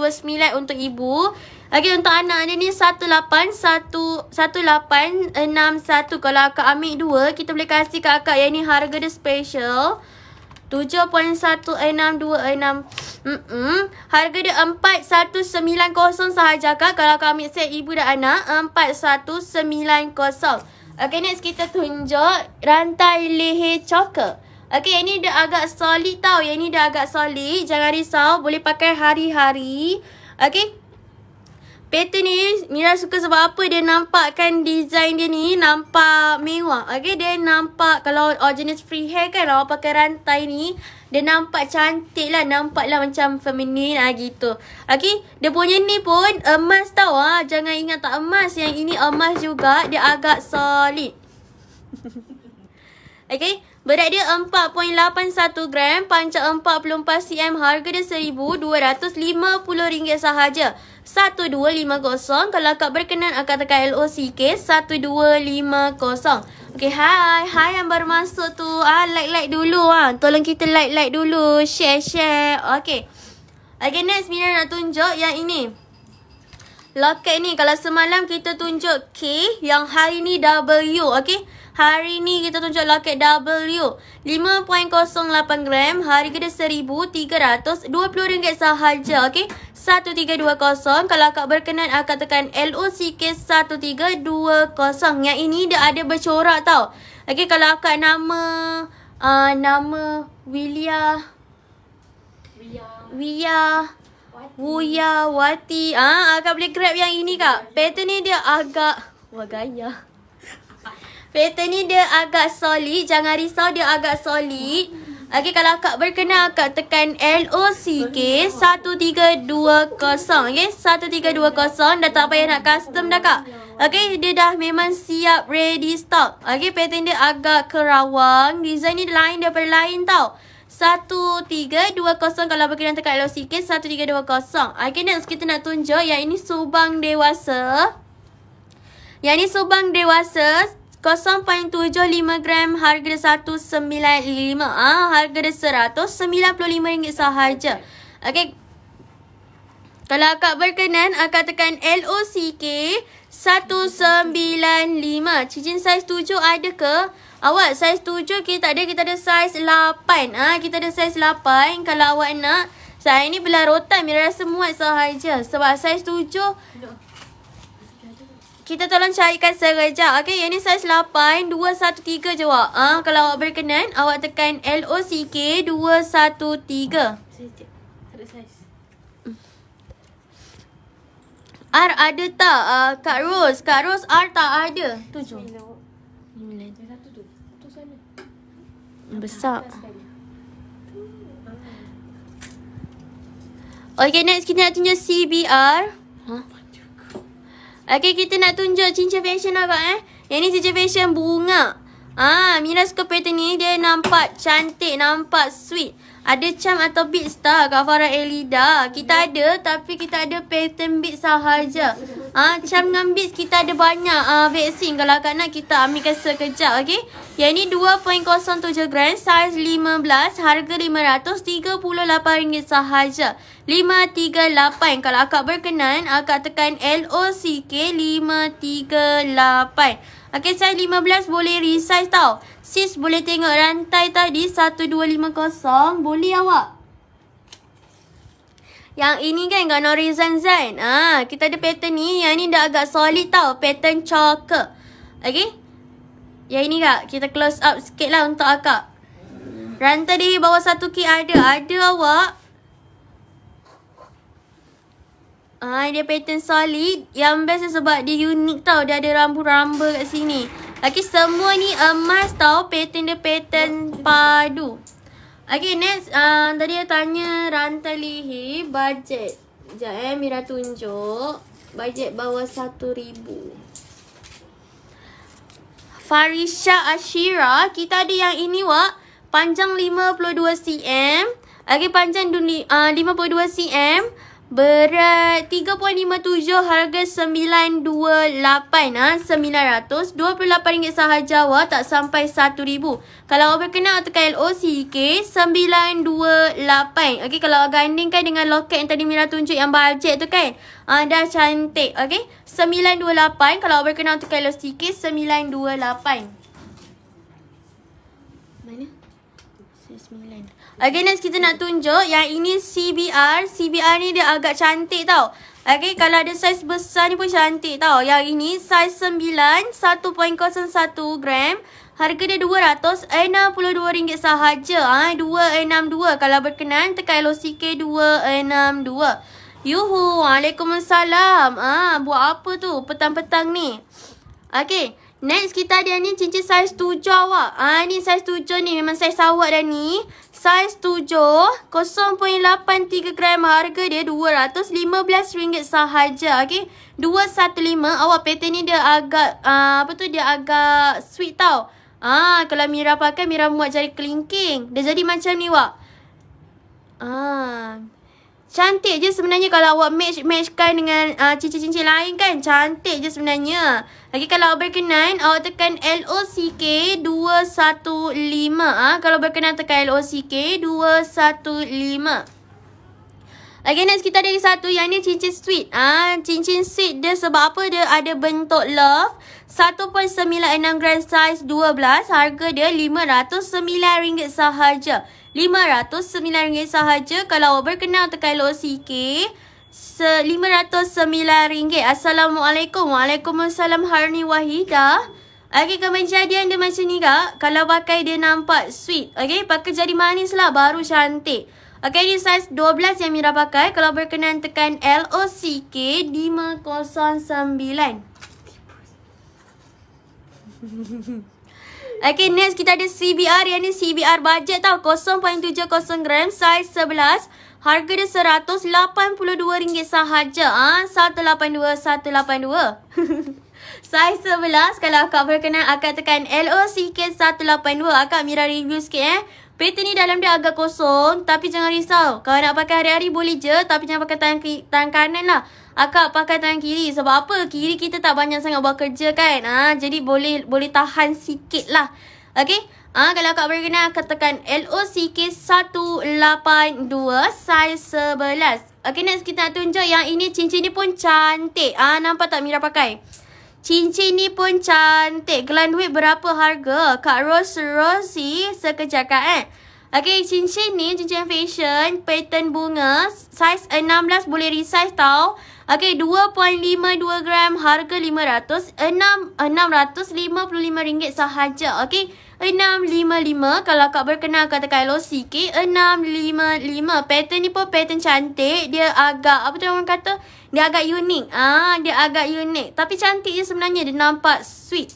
untuk ibu. Okay untuk anak dia ni 181 1861 kalau akak ambil dua kita boleh kasih kat akak yang ni harga dia special 7.16266 mm -mm. Harga dia 4190 sahaja kak Kalau kau ambil set ibu dan anak 4190 Okay next kita tunjuk Rantai leher choker Okay yang ni dia agak solid tau Yang ni dia agak solid Jangan risau Boleh pakai hari-hari Okay Pattern ni Mira suka sebab apa dia nampak, nampakkan design dia ni nampak mewah. Okay dia nampak kalau all jenis free hair kan kalau pakai rantai ni dia nampak cantik lah. Nampak lah macam feminine lah gitu. Okay. Dia punya ni pun emas tau lah. Jangan ingat tak emas. Yang ini emas juga. Dia agak solid. Okay. Berat dia 4.81 gram. Panca 44 cm. Harga dia RM1,250 sahaja. 1250. Kalau akak berkenan, akak tekan LO sikit. 1250. Okay, hi hi yang baru masuk tu. Ah, like-like dulu ah. Tolong kita like-like dulu. Share-share. Okay. Okay, next Mira nak tunjuk yang ini. Loket ni. Kalau semalam kita tunjuk K, yang hari ni W. Okay. Hari ni kita tunjuk loket W 5.08 gram Harga dia RM1,320 sahaja Okay 1320 Kalau akak berkenan akak tekan LOCK 1320 Yang ini dia ada bercorak tau Okay kalau akak nama uh, Nama Wilia Wia Wuya Wati ah, ha, Akak boleh grab yang ini kak Pattern ni dia agak Wah gaya Pattern ni dia agak solid. Jangan risau dia agak solid. Okay, kalau akak berkenan, akak tekan L-O-C-K kosong. Okay, satu tiga dua kosong. Dah tak payah nak custom dah, kak. Okay, dia dah memang siap ready stock. Okay, pattern dia agak kerawang. Design ni lain daripada lain tau. Satu tiga dua kosong kalau berkenan tekan L-O-C-K kosong. Okay, next kita nak tunjuk yang ini subang dewasa. Yang ini subang dewasa. 0.75 gram harga dia 195 ah ha? harga dia 195 ringgit sahaja. Okay. Kalau akak berkenan akak tekan LOCK 195. Cijin saiz 7 ada ke? Awak saiz 7 kita ada kita ada saiz 8. Ah ha? kita ada saiz 8 kalau awak nak. Saya ni belah rotan Mira rasa muat sahaja sebab saiz 7 kita tolong carikan serejap. Okay, yang ni saiz 8, 213 je awak. Ha? Ah, kalau awak berkenan, awak tekan L O C LOCK 213. R ada tak? Uh, Kak Ros. Kak Ros, R tak ada. Tujuh. Besar. Okay, next kita nak tunjuk CBR. CBR. Okay, kita nak tunjuk cincin fashion agak eh. Yang ni cincin fashion bunga. Ah, Mira suka pattern ni. Dia nampak cantik. Nampak sweet. Ada cam atau beats tak Kafara Elida? Kita yeah. ada tapi kita ada pattern beats sahaja. Ah, ha, charm dengan beats kita ada banyak ah uh, vaksin. Kalau kak nak kita ambil ke sekejap, okey? Yang ni 2.07 grand, size 15, harga RM538 sahaja. 538. Kalau kak berkenan, kak tekan LOCK 538. Okey, size 15 boleh resize tau. Sis boleh tengok rantai tadi 1250. Boleh awak? Yang ini kan Gano Rizan Zan. Ah, kita ada pattern ni. Yang ni dah agak solid tau. Pattern choker. Okay. Yang ini kak. Kita close up sikit lah untuk akak. Rantai di bawah 1K ada. Ada awak. Ah, dia pattern solid. Yang best sebab dia unik tau. Dia ada rambu-rambu kat sini. Okay, semua ni emas tau. Pattern dia pattern padu. Okay, next. Um, tadi dia tanya rantai lihi budget. Sekejap eh, Mira tunjuk. Budget bawah RM1,000. Farisha Ashira. Kita ada yang ini, Wak. Panjang 52 cm. Okay, panjang ah, uh, 52 cm. 52 cm. Berat 3.57 harga 928 ah. RM928 ringgit sahaja wah tak sampai 1000 Kalau awak berkenal tekan LOCK 928 Okey kalau awak gandingkan dengan loket yang tadi Mira tunjuk yang bajet tu kan ha, Dah cantik okey 928 kalau awak berkenal tekan LOCK 928 Okay, next kita nak tunjuk yang ini CBR. CBR ni dia agak cantik tau. Okay, kalau ada saiz besar ni pun cantik tau. Yang ini saiz 9, 1.01 gram. Harga dia RM262 sahaja. Ha? 262 kalau berkenan tekan LOCK 262. Yuhu, Waalaikumsalam. Ha, buat apa tu petang-petang ni? Okay. Next kita ada ni cincin saiz tujuh awak. Ah ni saiz 7 ni memang saiz awak dah ni. Saiz 7 0.83 gram harga dia RM215 sahaja. Okey. 215 awak pattern ni dia agak uh, apa tu dia agak sweet tau. Ah kalau Mira pakai Mira muat jari kelingking. Dia jadi macam ni awak. Ah Cantik je sebenarnya kalau awak match matchkan dengan uh, cincin-cincin lain kan. Cantik je sebenarnya. Lagi kalau berkenan, awak tekan LOCK215. Ah, kalau berkenan tekan LOCK215. Lagi next kita ada satu yang ni cincin sweet. Ah, cincin sweet dia sebab apa dia ada bentuk love. 1.96 grand size 12 harga dia RM509 sahaja rm ringgit sahaja kalau awak berkenal tekan log sikit. RM509. Assalamualaikum. Waalaikumsalam Harni Wahida. Ah. Okay, kemudian jadi dia macam ni kak. Kalau pakai dia nampak sweet. Okay, pakai jadi manis lah. Baru cantik. Okay, ni size 12 yang Mira pakai. Kalau berkenan tekan L-O-C-K 509. Okay, next kita ada CBR. Yang ni CBR budget tau. 0.70 gram. Size 11. Harga dia RM182 sahaja. Ha? 182, 182. Size 11 Kalau akak berkenan Akak tekan LOCK 182 Akak Mira review sikit eh Pattern ni dalam dia agak kosong Tapi jangan risau Kalau nak pakai hari-hari boleh je Tapi jangan pakai tangan, tangan kanan lah Akak pakai tangan kiri Sebab apa Kiri kita tak banyak sangat buat kerja kan ha, Jadi boleh boleh tahan sikit lah Okay ha, ah, Kalau akak berkenan Akak tekan LOCK182 Size 11 Okay next kita nak tunjuk Yang ini cincin ni pun cantik ha, Nampak tak Mira pakai Cincin ni pun cantik Gelan duit berapa harga Kak Rose Rosie Sekejap kak eh Okay, cincin ni, cincin fashion, pattern bunga, size 16 boleh resize tau. Okay, 2.52 gram, harga RM500, RM655 sahaja. Okay, RM655, kalau kak berkenal katakan hello CK, RM655. Pattern ni pun pattern cantik, dia agak, apa tu orang kata? Dia agak unik. Ah, dia agak unik. Tapi cantik je sebenarnya, dia nampak sweet.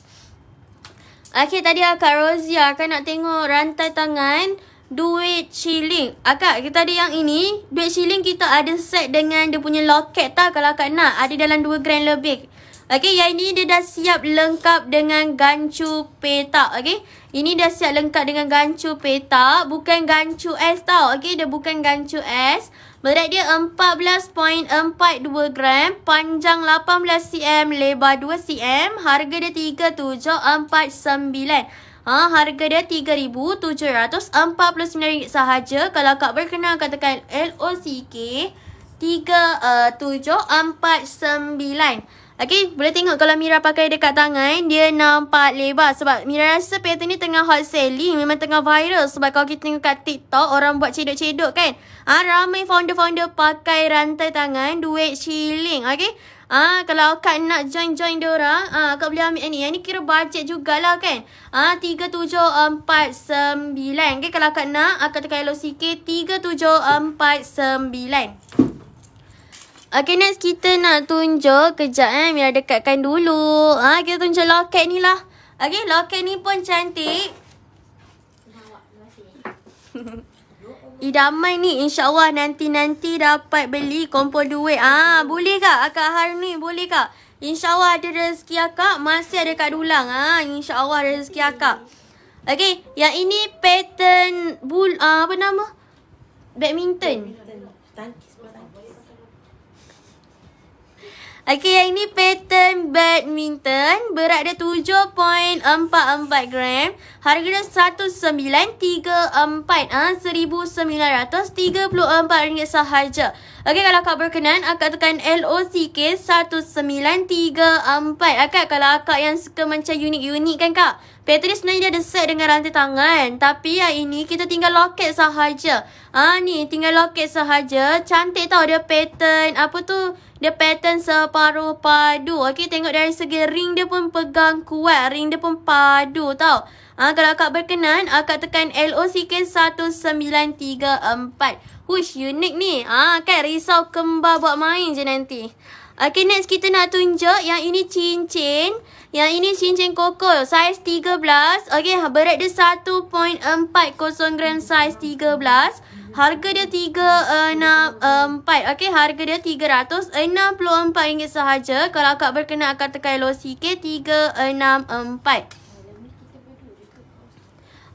Okay, tadi Kak Rozia akan nak tengok rantai tangan duit shilling. Akak, ah, kita ada yang ini. Duit shilling kita ada set dengan dia punya loket tau kalau akak nak. Ada dalam 2 grand lebih. Okay, yang ini dia dah siap lengkap dengan gancu petak. Okay, ini dah siap lengkap dengan gancu petak. Bukan gancu S tau. Okay, dia bukan gancu S. Berat dia 14.42 gram. Panjang 18 cm. Lebar 2 cm. Harga dia 3749 cm. Ha, harga dia RM3,749 sahaja. Kalau kak berkenan katakan LOCK 3749. Okay, boleh tengok kalau Mira pakai dekat tangan, dia nampak lebar. Sebab Mira rasa pattern ni tengah hot selling, memang tengah viral. Sebab kalau kita tengok kat TikTok, orang buat cedok-cedok kan. Ha, ramai founder-founder pakai rantai tangan, duit shilling. Okay, Ah ha, kalau akak nak join-join dia orang, ah ha, akak boleh ambil yang ni. Yang ni kira bajet jugalah kan. Ah ha, 3749. Okey kalau akak nak, akak tekan elok sikit 3749. Okey next kita nak tunjuk kejap eh Mira dekatkan dulu. Ah ha, kita tunjuk loket ni lah. Okey loket ni pun cantik. Terima kasih. Idaman ni insyaAllah nanti-nanti dapat beli kompor duit. Ah, boleh kak? Akak Harni boleh kak? InsyaAllah ada rezeki akak. Masih ada kat dulang. Ah, InsyaAllah ada rezeki akak. Okay. Yang ini pattern bul, ah, apa nama? Badminton. Okey, yang ini pattern badminton. Berat dia 7.44 gram. Harga dia 1934 ah, RM1,934 ringgit sahaja. Okey, kalau akak berkenan, akak tekan LOCK 1934. Akak, kalau akak yang suka macam unik-unik kan, kak? Pattern ni sebenarnya dia ada set dengan rantai tangan. Tapi yang ini, kita tinggal loket sahaja. Ah ha, ni, tinggal loket sahaja. Cantik tau dia pattern, apa tu... Dia pattern separuh padu. Okey, tengok dari segi ring dia pun pegang kuat. Ring dia pun padu tau. Ha, kalau akak berkenan, akak tekan LOC LOCK 1934. Hush, unik ni. Ah, ha, kan risau kembar buat main je nanti. Okey, next kita nak tunjuk yang ini cincin. Yang ini cincin koko, saiz 13. Okey, berat dia 1.40 gram saiz 13. Harga dia 364 uh, Okay harga dia 364 ringgit sahaja Kalau akak berkenan akak tekan low sikit 364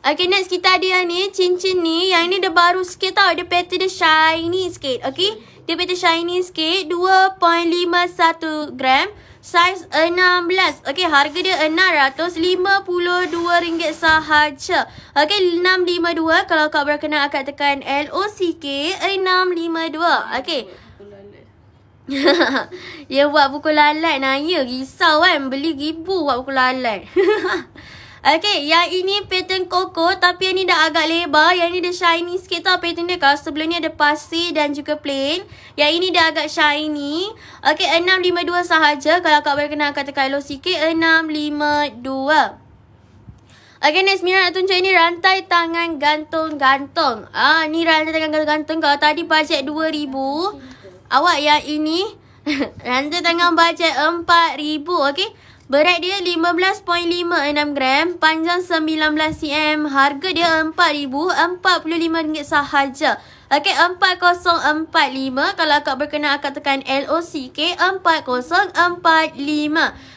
Okay next kita ada yang ni Cincin ni Yang ni dia baru sikit tau Dia pattern dia shiny sikit Okay Dia pattern shiny sikit 2.51 gram Saiz 16. okay harga dia RM652 sahaja. Okey, 652. Kalau kau berkenan, akak tekan L-O-C-K 652. Okey. Ya, buat buku lalat. Naya, risau kan. Beli ribu buat buku lalat. Okay, yang ini pattern koko tapi yang ni dah agak lebar. Yang ni dia shiny sikit tau pattern dia. Kalau sebelum ni ada pasti dan juga plain. Yang ini dia agak shiny. Okay, 652 sahaja. Kalau kak boleh kenal kata Kylo sikit. 652. Okay, next Mira nak tunjuk ini rantai tangan gantung-gantung. Ah, ni rantai tangan gantung-gantung. Kalau tadi bajet 2000 Awak yang ini rantai tangan bajet 4000 Okay. Berat dia 15.56 gram, panjang 19 cm, harga dia RM4,045 sahaja. Okey, 4045. Kalau akak berkenan, akak tekan LOCK 4045.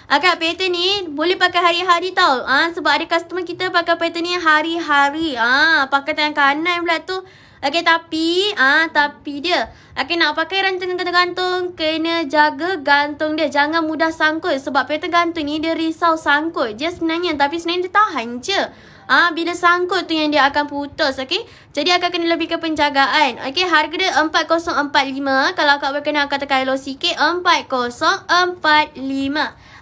Akak pattern ni boleh pakai hari-hari tau. Ah, ha, sebab ada customer kita pakai pattern ni hari-hari. Ah, ha, pakai tangan kanan pula tu. Okay, tapi ah tapi dia Okay, nak pakai rancangan kereta gantung Kena jaga gantung dia Jangan mudah sangkut Sebab kereta gantung ni dia risau sangkut Dia sebenarnya Tapi sebenarnya dia tahan je Ah bila sangkut tu yang dia akan putus okey. Jadi akan kena lebih ke penjagaan. Okey, harga dia 4045. Kalau kau berkenan kata kalau sikit 4045.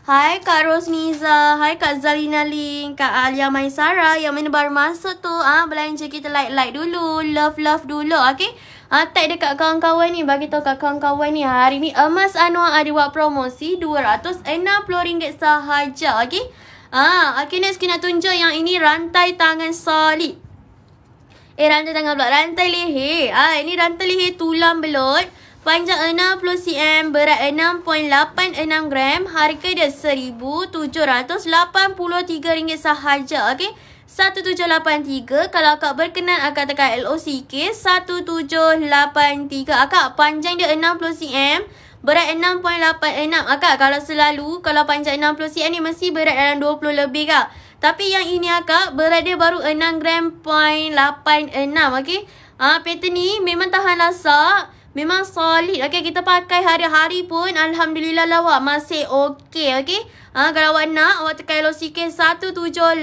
Hai Kak Rosniza, hai Kak Zalina Ling, Kak Alia Maisara yang mana baru masuk tu ah ha, belanja kita like-like dulu, love-love dulu, okey? Ha, tag dekat kawan-kawan ni, bagi tahu kat kawan-kawan ni ah, hari ni Emas Anwar ada buat promosi RM260 sahaja, okey? Ah, ha, okey next kita nak tunjuk yang ini rantai tangan solid. Eh rantai tangan pula, rantai leher. Ah, ha, ini rantai leher tulang belut panjang 60 cm, berat 6.86 gram, harga dia RM1,783 sahaja, okey? 1783 kalau akak berkenan akak tekan LOCK 1783 akak panjang dia 60 cm berat 6.86 akak kalau selalu kalau panjang 60 cm ni mesti berat dalam 20 lebih kak tapi yang ini akak berat dia baru 6 gram 0.86 okey ah ha, pattern ni memang tahan lasak Memang solid. Okay, kita pakai hari-hari pun. Alhamdulillah lah awak masih okay, okay? Ha, kalau awak nak, awak tekan low CK 1783.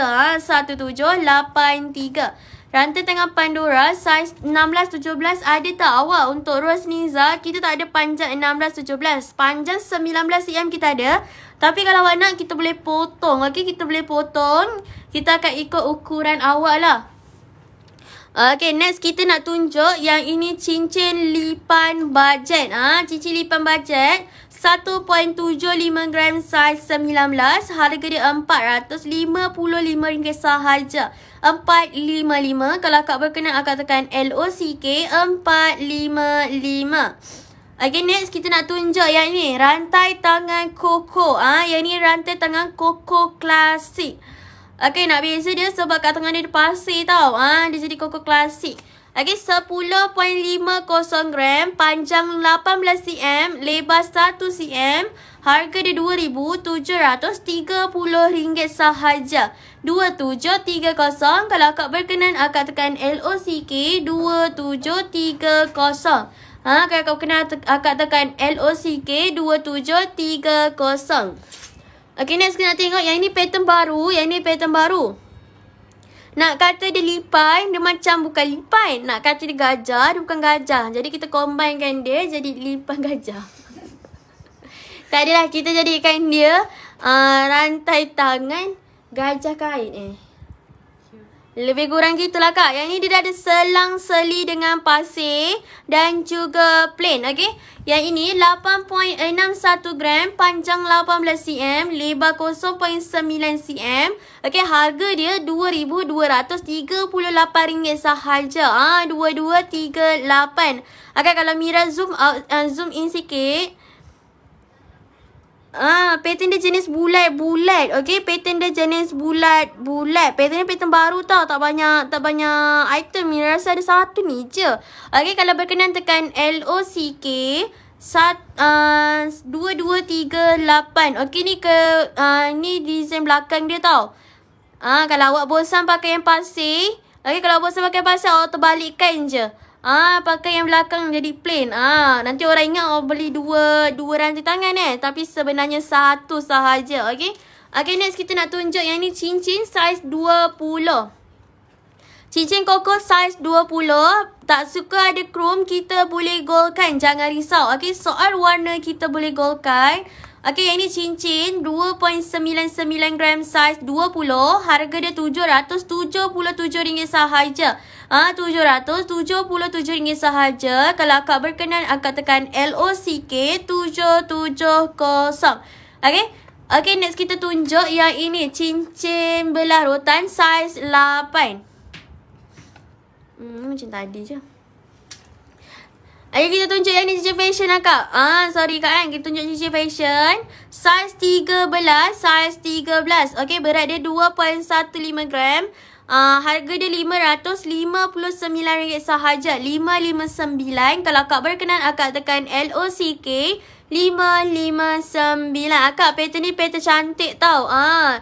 Ha, 1783. Rantai tengah Pandora, size 16-17 ada tak awak? Untuk Rose Niza, kita tak ada panjang 16-17. Panjang 19cm kita ada. Tapi kalau awak nak, kita boleh potong, okay? Kita boleh potong. Kita akan ikut ukuran awak lah. Okay, next kita nak tunjuk yang ini cincin lipan bajet. Ah, ha, cincin lipan bajet. 1.75 gram size 19. Harga dia RM455 sahaja. 455. Kalau akak berkenan, akak tekan LOCK 455. Okay, next kita nak tunjuk yang ni. Rantai tangan koko. Ah, ha, Yang ni rantai tangan koko klasik. Okay, nak beza dia sebab kat tengah dia ada pasir tau. Ha, dia jadi koko klasik. Okay, 10.50 gram, panjang 18 cm, lebar 1 cm, harga dia RM2,730 sahaja. 2730, kalau akak berkenan, akak tekan LOCK 2730. Ha, kalau akak berkenan, akak tekan LOCK 2730. Okay, next kita nak tengok yang ini pattern baru. Yang ini pattern baru. Nak kata dia lipai, dia macam bukan lipai. Nak kata dia gajah, dia bukan gajah. Jadi kita combine combinekan dia jadi lipai gajah. tak adalah, kita jadikan dia uh, rantai tangan gajah kain. Eh. Lebih kurang gitulah kak. Yang ni dia ada selang seli dengan pasir dan juga plain. Okay. Yang ini 8.61 gram, panjang 18 cm, lebar 0.9 cm. Okay, harga dia RM2,238 sahaja. Ah, 2238. Okay, kalau Mira zoom out, uh, zoom in sikit. Ah, pattern dia jenis bulat-bulat. Okay, pattern dia jenis bulat-bulat. Pattern dia pattern baru tau. Tak banyak tak banyak item ni. Rasa ada satu ni je. Okay, kalau berkenan tekan L-O-C-K. Sat, uh, dua 2, 3, 8. Okay, ni ke... Uh, ni design belakang dia tau. Ah, kalau awak bosan pakai yang pasir. Okay, kalau awak bosan pakai yang pasir, awak terbalikkan je. Ah, pakai yang belakang jadi plain. Ah, nanti orang ingat oh beli dua dua rantai tangan eh, tapi sebenarnya satu sahaja, okey? Okey, next kita nak tunjuk yang ni cincin saiz 20. Cincin koko saiz 20, tak suka ada chrome, kita boleh goldkan, jangan risau. Okey, soal warna kita boleh goldkan. Okey, yang ni cincin 2.99 gram saiz 20. Harga dia RM777 sahaja. Ah ha, RM777 sahaja. Kalau akak berkenan, akak tekan LOCK 770. Okey? Okey, next kita tunjuk yang ini. Cincin belah rotan saiz 8. Hmm, macam tadi je. Ayo kita tunjuk yang ni cincin fashion lah kak. Ah, sorry kak kan. Kita tunjuk cincin fashion. Size 13. Size 13. Okay, berat dia 2.15 gram. Ah, harga dia RM559 sahaja. RM559. Kalau kak berkenan, akak tekan LOCK. RM559. Akak, pattern ni pattern cantik tau. Ah. Uh.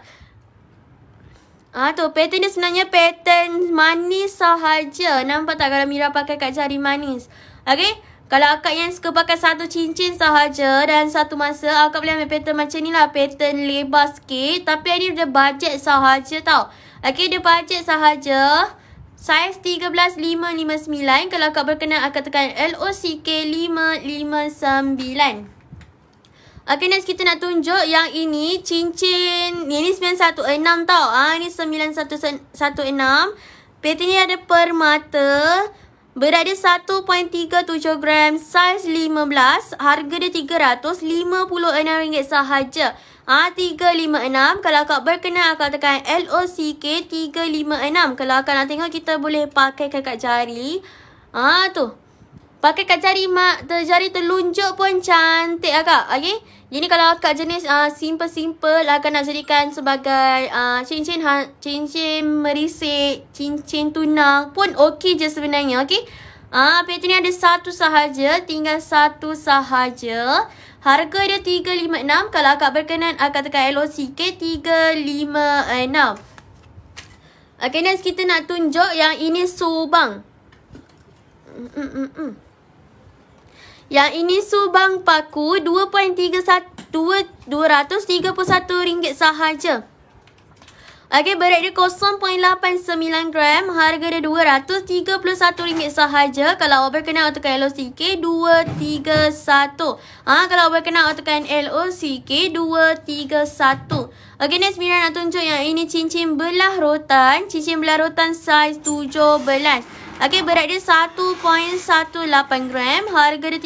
Ah tu pattern dia sebenarnya pattern manis sahaja. Nampak tak kalau Mira pakai kat jari manis? Okay. Kalau akak yang suka pakai satu cincin sahaja dan satu masa, akak boleh ambil pattern macam ni lah. Pattern lebar sikit. Tapi ini dia budget sahaja tau. Okay, dia budget sahaja. Saiz 13559. Kalau akak berkenan, akak tekan LOCK 559. Okay, next kita nak tunjuk yang ini cincin. Ini 916 tau. Ha, ini 9116. Pattern ni ada Permata. Berada 1.37 gram saiz 15 harga dia RM356 sahaja. Ha, ah, 356 kalau akak berkenan akak tekan LOCK 356. Kalau akak nak tengok kita boleh pakai kat jari. Ah tu. Pakai kat jari mak, jari telunjuk pun cantik lah kak. Okay? Jadi kalau akak jenis uh, simple-simple akan nak jadikan sebagai cincin-cincin uh, ha, cincin merisik, cincin tunang pun okey je sebenarnya. Okay? Ah, uh, pattern ni ada satu sahaja, tinggal satu sahaja. Harga dia 356. Kalau akak berkenan akak tekan LOC ke 356. Okay, next kita nak tunjuk yang ini subang. Mm -mm -mm. mm. Yang ini Subang Paku 2.31 ringgit sahaja. Okey, berat dia 0.89 gram. Harga dia 231 ringgit sahaja. Kalau awak berkenan, awak tekan LOCK 231. Ah, kalau awak berkenan, awak tekan LOCK 231. Okey, next Mira nak tunjuk yang ini cincin belah rotan. Cincin belah rotan saiz 7 belas. Okey, berat dia 1.18 gram. Harga dia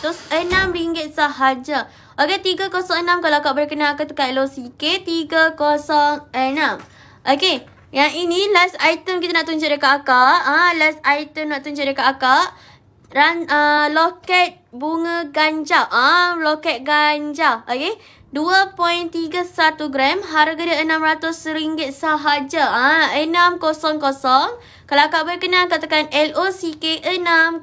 RM306 sahaja. Okey, 306 kalau kau kena aku tekan low sikit. 306. Okey, yang ini last item kita nak tunjuk dekat akak. Ah, ha, last item nak tunjuk dekat akak. Run, uh, ah, loket bunga ganja. Ah, ha, loket ganja. Okey. 2.31 gram. Harga dia rm ringgit sahaja. Ah, ha, 600. Kalau akak berkenan, akak tekan LOCK 600.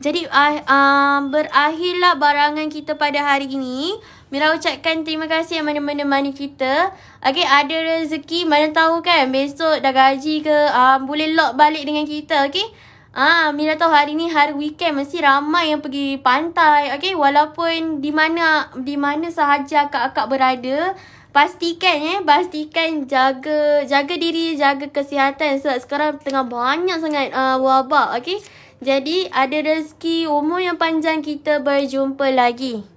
Jadi, uh, berakhirlah barangan kita pada hari ini. Mira ucapkan terima kasih yang mana-mana mana kita. Okay, ada rezeki. Mana tahu kan, besok dah gaji ke, um, boleh lock balik dengan kita, okay? Ah, Mira tahu hari ni hari weekend mesti ramai yang pergi pantai. Okay, walaupun di mana di mana sahaja akak-akak berada, pastikan eh pastikan jaga jaga diri jaga kesihatan sebab sekarang tengah banyak sangat uh, wabak okey jadi ada rezeki umur yang panjang kita berjumpa lagi